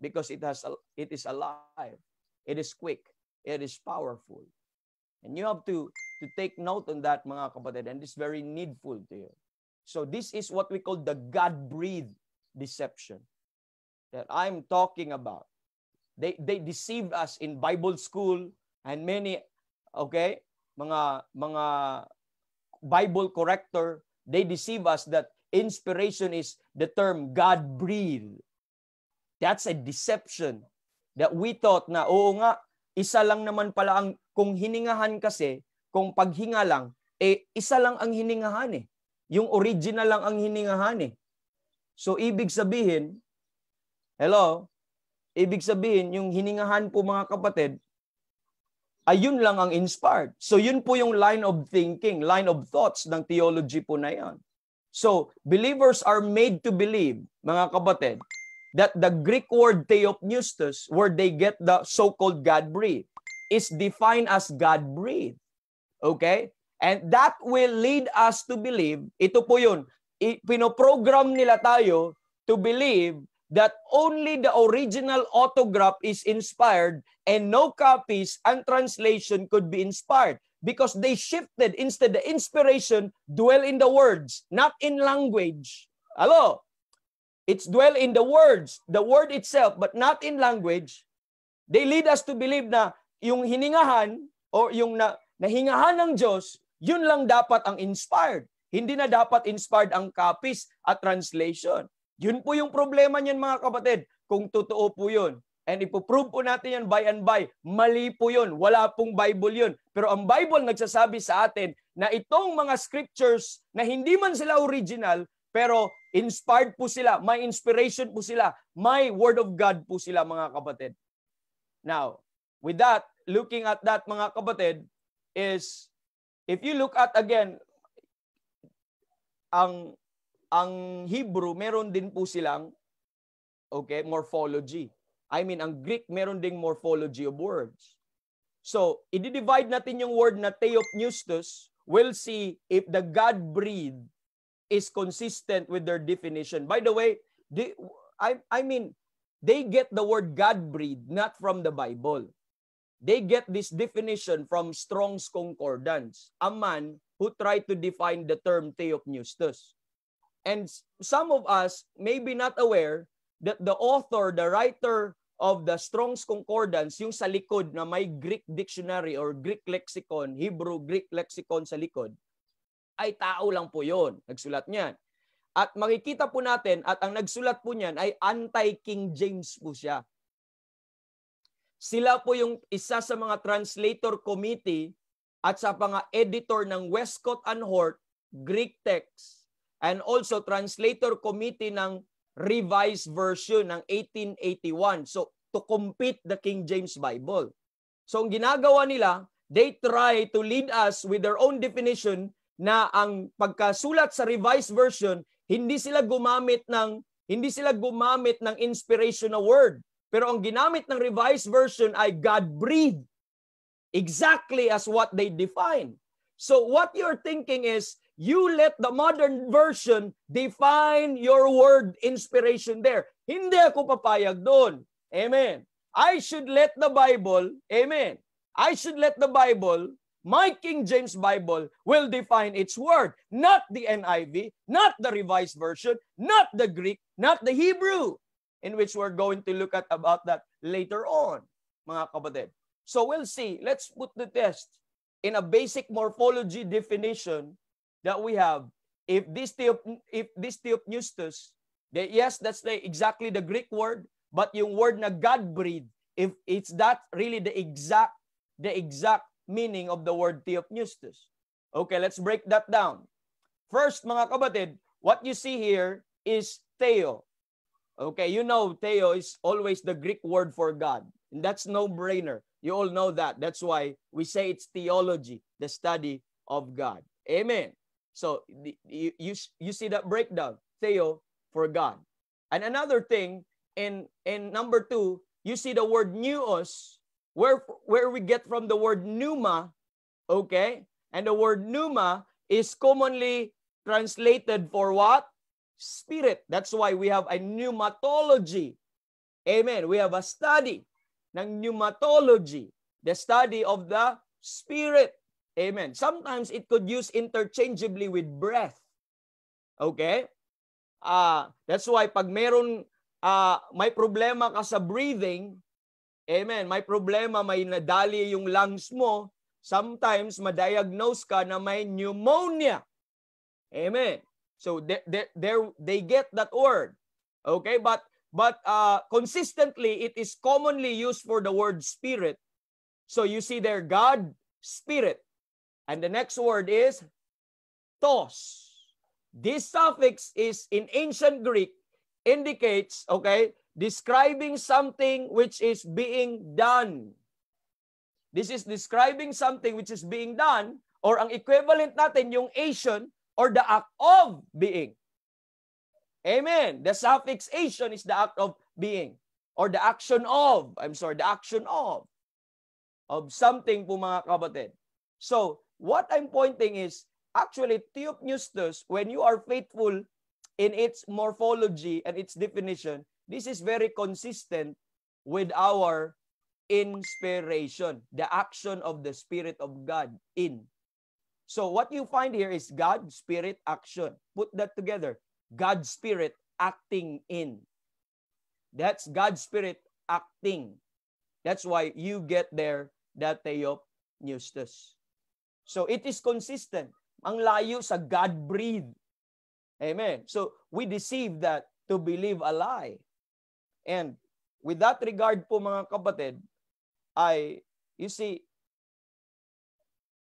because it has it is alive, it is quick, it is powerful. And you have to to take note on that mga kapatid and it's very needful to you. So this is what we call the God-breathed deception that I'm talking about. They they deceived us in Bible school and many okay, mga mga Bible corrector, they deceive us that inspiration is the term God breathed. That's a deception that we thought na oo nga, isa lang naman pala ang kung hiningahan kasi, kung paghinga lang, eh isa lang ang hiningahan eh. Yung original lang ang hiningahan eh. So ibig sabihin, hello, ibig sabihin yung hiningahan po mga kapatid, ayun lang ang inspired. So yun po yung line of thinking, line of thoughts ng theology po na yan. So believers are made to believe, mga kapatid, that the Greek word theopneustos, where they get the so-called God-breathed, is defined as God-breathed. Okay? And that will lead us to believe, ito po yun, pinoprogram nila tayo to believe that only the original autograph is inspired and no copies and translation could be inspired because they shifted instead the inspiration dwell in the words not in language hello It's dwell in the words, the word itself, but not in language. They lead us to believe na yung hiningahan or yung na, nahingahan ng Diyos, yun lang dapat ang inspired. Hindi na dapat inspired ang copies at translation. Yun po yung problema niyan mga kapatid, kung totoo po yun. And ipoprove po natin yan by and by. Mali po yun. Wala pong Bible yun. Pero ang Bible nagsasabi sa atin na itong mga scriptures na hindi man sila original, pero Inspired po sila. May inspiration po sila. May Word of God po sila mga kapatid. Now, with that, looking at that mga kapatid, is if you look at again, ang ang Hebrew, meron din po silang okay, morphology. I mean, ang Greek, meron ding morphology of words. So, i-divide natin yung word na theopneustos. We'll see if the God breathed is consistent with their definition. By the way, they, I, I mean, they get the word God breed not from the Bible. They get this definition from Strong's Concordance, a man who tried to define the term theopneustos. And some of us may be not aware that the author, the writer of the Strong's Concordance, yung sa likod na may Greek dictionary or Greek lexicon, Hebrew-Greek lexicon sa likod, ay tao lang po yon. Nagsulat niyan. At makikita po natin at ang nagsulat po niyan ay anti-King James po siya. Sila po yung isa sa mga translator committee at sa mga editor ng Westcott and Hort Greek text and also translator committee ng revised version ng 1881. So to compete the King James Bible. So ang ginagawa nila, they try to lead us with their own definition na ang pagkasulat sa Revised Version, hindi sila gumamit ng hindi sila gumamit ng inspiration na word. Pero ang ginamit ng Revised Version ay God-breathed. Exactly as what they define. So what you're thinking is, you let the modern version define your word inspiration there. Hindi ako papayag doon. Amen. I should let the Bible, amen. I should let the Bible my King James Bible will define its word, not the NIV, not the Revised Version, not the Greek, not the Hebrew, in which we're going to look at about that later on, mga kapatid. So we'll see. Let's put the test in a basic morphology definition that we have. If this theop, if this theopneustus, the, yes, that's the, exactly the Greek word, but yung word na God breathed, if it's that really the exact the exact meaning of the word theopneustos. Okay, let's break that down. First, mga kabatid, what you see here is theo. Okay, you know theo is always the Greek word for God. And that's no-brainer. You all know that. That's why we say it's theology, the study of God. Amen. So you, you, you see that breakdown, theo for God. And another thing, in, in number two, you see the word news where, where we get from the word pneuma, okay? And the word pneuma is commonly translated for what? Spirit. That's why we have a pneumatology. Amen. We have a study ng pneumatology, the study of the spirit. Amen. Sometimes it could use interchangeably with breath. Okay? Uh, that's why pag meron, uh, ah, may problema ka sa breathing, Amen. May problema, may nadali yung lungs mo. Sometimes, ma-diagnose ka na may pneumonia. Amen. So, they, they, they get that word. Okay? But, but uh, consistently, it is commonly used for the word spirit. So, you see there, God, spirit. And the next word is tos. This suffix is in ancient Greek indicates, okay, Describing something which is being done. This is describing something which is being done or ang equivalent natin yung action or the act of being. Amen. The suffix action is the act of being or the action of. I'm sorry, the action of. Of something po mga kapatid. So, what I'm pointing is, actually, Theopneustus, when you are faithful in its morphology and its definition, This is very consistent with our inspiration, the action of the Spirit of God in. So what you find here is God, Spirit, action. Put that together. God, Spirit acting in. That's God, Spirit acting. That's why you get there dateo newstus. So it is consistent. Ang layo sa God-breathed. Amen. So we deceive that to believe a lie. And with that regard po mga kapatid, ay, you see,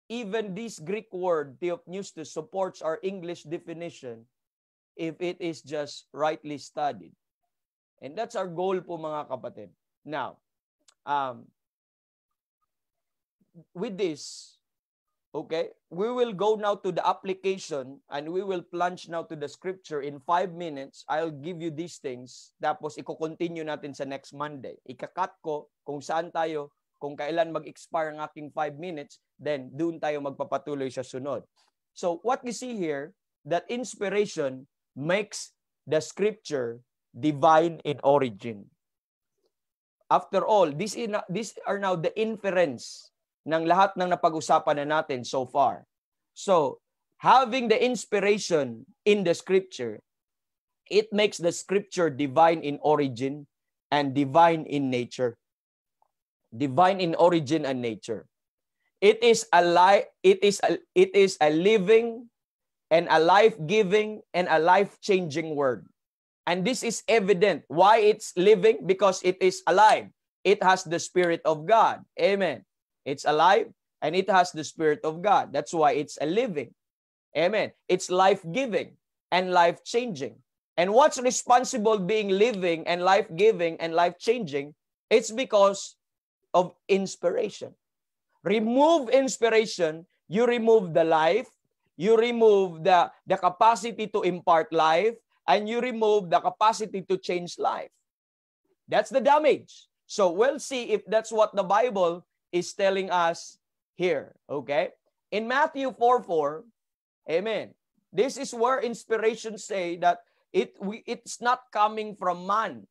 even this Greek word, theopneustos, supports our English definition if it is just rightly studied. And that's our goal po mga kapatid. Now, um, with this, Okay, we will go now to the application and we will plunge now to the scripture in five minutes. I'll give you these things. Tapos i-continue natin sa next Monday. Ika-cut ko kung saan tayo, kung kailan mag-expire ang aking five minutes, then doon tayo magpapatuloy sa sunod. So what we see here, that inspiration makes the scripture divine in origin. After all, this, in, this are now the inference ng lahat ng napag-usapan na natin so far. So, having the inspiration in the scripture, it makes the scripture divine in origin and divine in nature. Divine in origin and nature. It is a li- it is a, it is a living and a life-giving and a life-changing word. And this is evident why it's living because it is alive. It has the spirit of God. Amen. It's alive and it has the Spirit of God. That's why it's a living. Amen. It's life giving and life changing. And what's responsible being living and life giving and life changing? It's because of inspiration. Remove inspiration, you remove the life, you remove the, the capacity to impart life, and you remove the capacity to change life. That's the damage. So we'll see if that's what the Bible is telling us here. Okay? In Matthew 4 4, amen. This is where inspiration say that it we, it's not coming from man,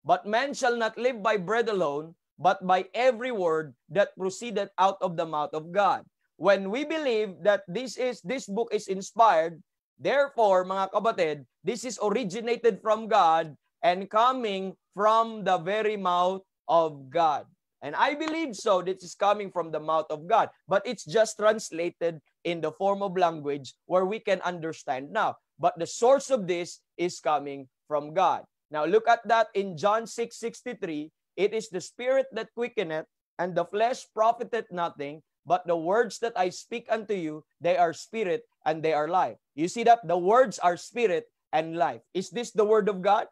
but man shall not live by bread alone, but by every word that proceeded out of the mouth of God. When we believe that this is this book is inspired, therefore, mga kabatid, this is originated from God and coming from the very mouth of God. And I believe so. This is coming from the mouth of God. But it's just translated in the form of language where we can understand now. But the source of this is coming from God. Now look at that in John 6 63. It is the spirit that quickeneth, and the flesh profiteth nothing, but the words that I speak unto you, they are spirit and they are life. You see that the words are spirit and life. Is this the word of God?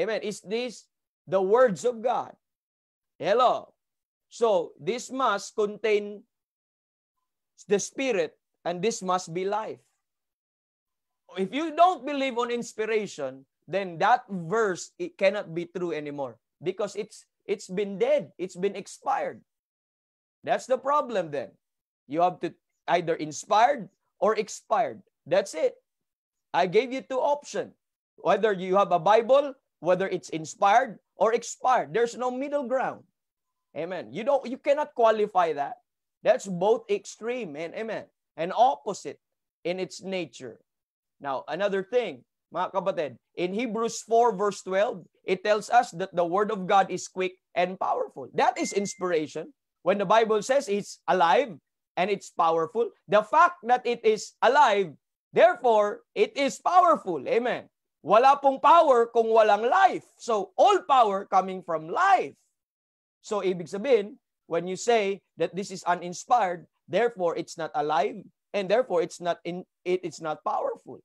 Amen. Is this the words of God? Hello. So this must contain the spirit and this must be life. If you don't believe on inspiration, then that verse it cannot be true anymore because it's it's been dead, it's been expired. That's the problem then. You have to either inspired or expired. That's it. I gave you two options. Whether you have a Bible, whether it's inspired or expired. There's no middle ground. Amen. You don't you cannot qualify that. That's both extreme and amen and opposite in its nature. Now, another thing, mga kapatid, in Hebrews 4 verse 12, it tells us that the word of God is quick and powerful. That is inspiration. When the Bible says it's alive and it's powerful, the fact that it is alive, therefore it is powerful. Amen. Wala pong power kung walang life. So all power coming from life. So ibig sabihin, when you say that this is uninspired, therefore it's not alive and therefore it's not in it, it's not powerful.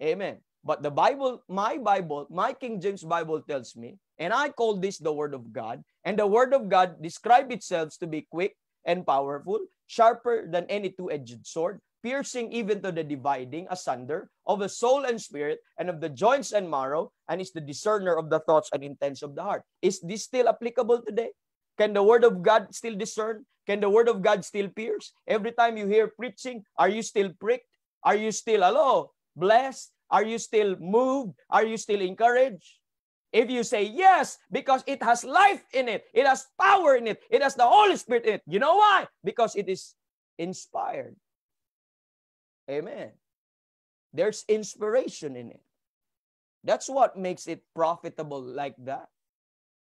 Amen. But the Bible, my Bible, my King James Bible tells me, and I call this the Word of God, and the Word of God describe itself to be quick and powerful, sharper than any two-edged sword, piercing even to the dividing asunder of the soul and spirit and of the joints and marrow, and is the discerner of the thoughts and intents of the heart. Is this still applicable today? Can the word of God still discern? Can the word of God still pierce? Every time you hear preaching, are you still pricked? Are you still, hello, blessed? Are you still moved? Are you still encouraged? If you say yes, because it has life in it, it has power in it, it has the Holy Spirit in it. You know why? Because it is inspired. Amen. There's inspiration in it. That's what makes it profitable like that.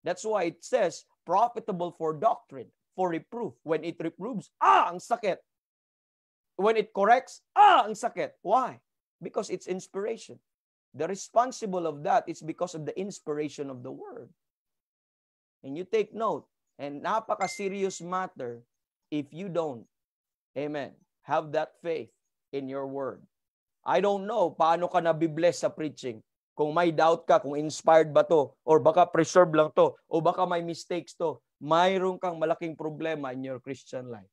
That's why it says, profitable for doctrine, for reproof. When it reproves, ah, ang sakit. When it corrects, ah, ang sakit. Why? Because it's inspiration. The responsible of that is because of the inspiration of the word. And you take note, and napaka-serious matter if you don't, amen, have that faith in your word. I don't know paano ka nabibless sa preaching. Kung may doubt ka, kung inspired ba to, or baka preserve lang to, o baka may mistakes to, mayroon kang malaking problema in your Christian life.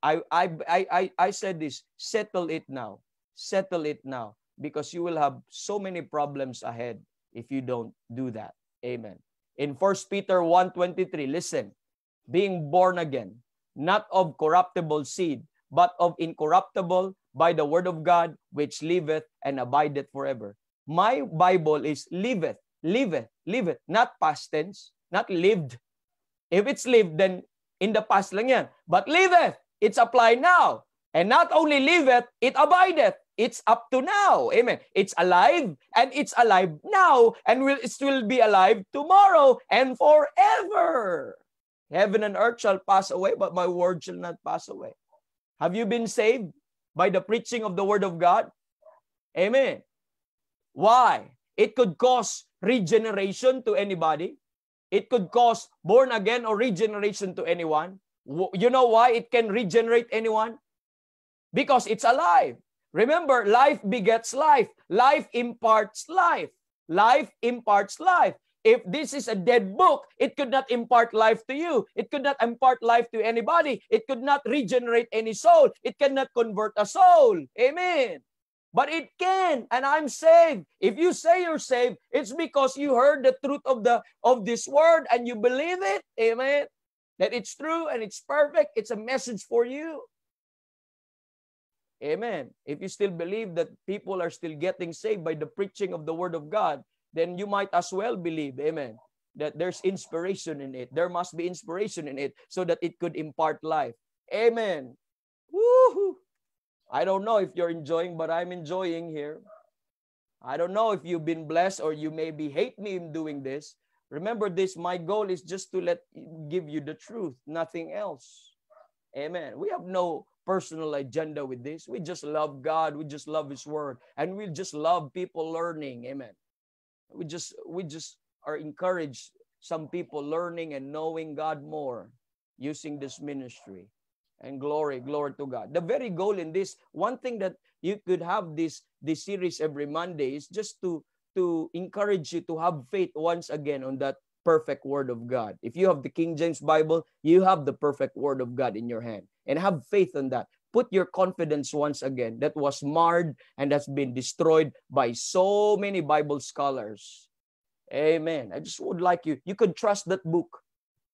I, I, I, I, I said this, settle it now. Settle it now because you will have so many problems ahead if you don't do that. Amen. In 1 Peter 1.23, listen, being born again, not of corruptible seed, but of incorruptible by the word of God, which liveth and abideth forever. My Bible is liveth, liveth, liveth, not past tense, not lived. If it's lived, then in the past lang yan. But liveth, it's applied now. And not only liveth, it abideth. It's up to now. Amen. It's alive and it's alive now and will, still be alive tomorrow and forever. Heaven and earth shall pass away, but my word shall not pass away. Have you been saved by the preaching of the word of God? Amen. Why? It could cause regeneration to anybody. It could cause born again or regeneration to anyone. You know why it can regenerate anyone? Because it's alive. Remember, life begets life. Life imparts life. Life imparts life. If this is a dead book, it could not impart life to you. It could not impart life to anybody. It could not regenerate any soul. It cannot convert a soul. Amen but it can and i'm saved if you say you're saved it's because you heard the truth of the of this word and you believe it amen that it's true and it's perfect it's a message for you amen if you still believe that people are still getting saved by the preaching of the word of god then you might as well believe amen that there's inspiration in it there must be inspiration in it so that it could impart life amen Woo-hoo. I don't know if you're enjoying, but I'm enjoying here. I don't know if you've been blessed or you maybe hate me in doing this. Remember this, my goal is just to let give you the truth, nothing else. Amen. We have no personal agenda with this. We just love God, we just love his word, and we just love people learning. Amen. We just we just are encouraged some people learning and knowing God more using this ministry and glory glory to god the very goal in this one thing that you could have this this series every monday is just to to encourage you to have faith once again on that perfect word of god if you have the king james bible you have the perfect word of god in your hand and have faith on that put your confidence once again that was marred and has been destroyed by so many bible scholars amen i just would like you you could trust that book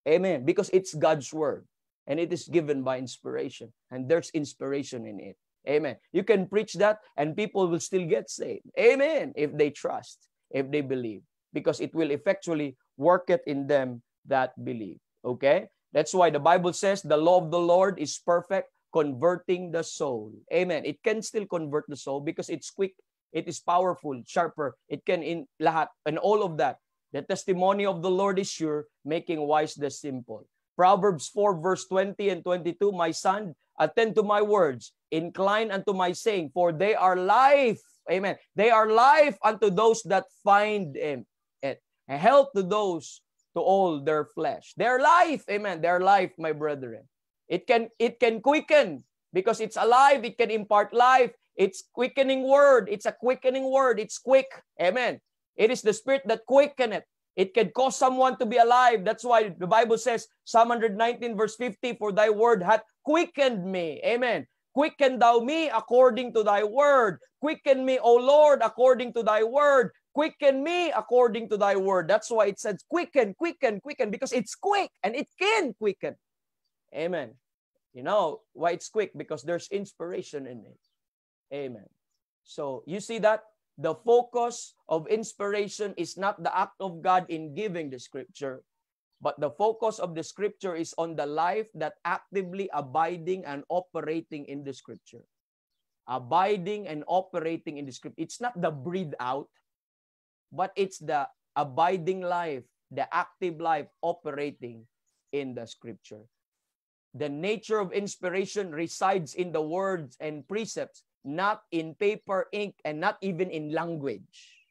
amen because it's god's word and it is given by inspiration and there's inspiration in it amen you can preach that and people will still get saved amen if they trust if they believe because it will effectually work it in them that believe okay that's why the bible says the law of the lord is perfect converting the soul amen it can still convert the soul because it's quick it is powerful sharper it can in lahat and all of that the testimony of the lord is sure making wise the simple Proverbs 4 verse 20 and 22, My son, attend to my words, incline unto my saying, for they are life. Amen. They are life unto those that find him. it. Help to those to all their flesh. Their life. Amen. Their life, my brethren. It can it can quicken because it's alive. It can impart life. It's quickening word. It's a quickening word. It's quick. Amen. It is the spirit that quicken it. It can cause someone to be alive. That's why the Bible says, Psalm 119 verse 50, For thy word hath quickened me. Amen. Quicken thou me according to thy word. Quicken me, O Lord, according to thy word. Quicken me according to thy word. That's why it says quicken, quicken, quicken, because it's quick and it can quicken. Amen. You know why it's quick? Because there's inspiration in it. Amen. So you see that? the focus of inspiration is not the act of God in giving the scripture, but the focus of the scripture is on the life that actively abiding and operating in the scripture. Abiding and operating in the scripture. It's not the breathe out, but it's the abiding life, the active life operating in the scripture. The nature of inspiration resides in the words and precepts not in paper, ink, and not even in language.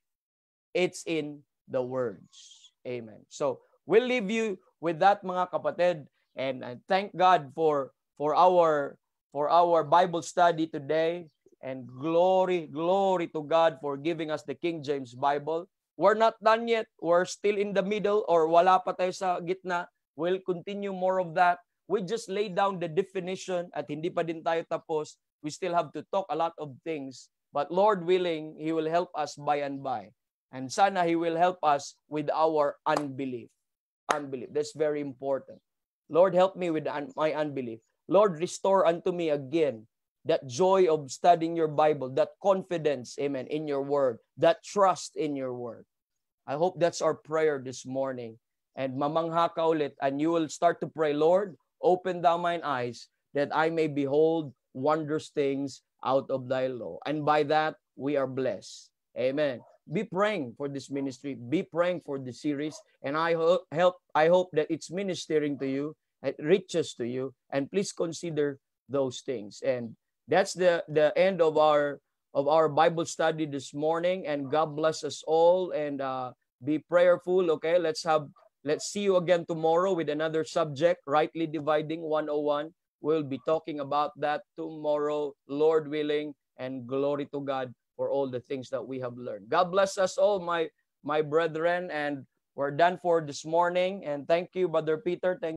It's in the words. Amen. So we'll leave you with that mga kapatid and, and thank God for for our for our Bible study today and glory glory to God for giving us the King James Bible. We're not done yet. We're still in the middle or wala pa tayo sa gitna. We'll continue more of that. We just lay down the definition at hindi pa din tayo tapos We still have to talk a lot of things, but Lord willing, He will help us by and by. And sana He will help us with our unbelief. Unbelief. That's very important. Lord, help me with un- my unbelief. Lord, restore unto me again that joy of studying your Bible, that confidence, amen, in your word, that trust in your word. I hope that's our prayer this morning. And mamangha ka ulit, and you will start to pray, Lord, open thou mine eyes that I may behold wondrous things out of thy law. And by that, we are blessed. Amen. Be praying for this ministry. Be praying for this series. And I ho- help, I hope that it's ministering to you, it reaches to you. And please consider those things. And that's the, the end of our of our Bible study this morning. And God bless us all and uh, be prayerful. Okay, let's have let's see you again tomorrow with another subject, rightly dividing 101. We'll be talking about that tomorrow, Lord willing, and glory to God for all the things that we have learned. God bless us all, my my brethren, and we're done for this morning. And thank you, Brother Peter. Thank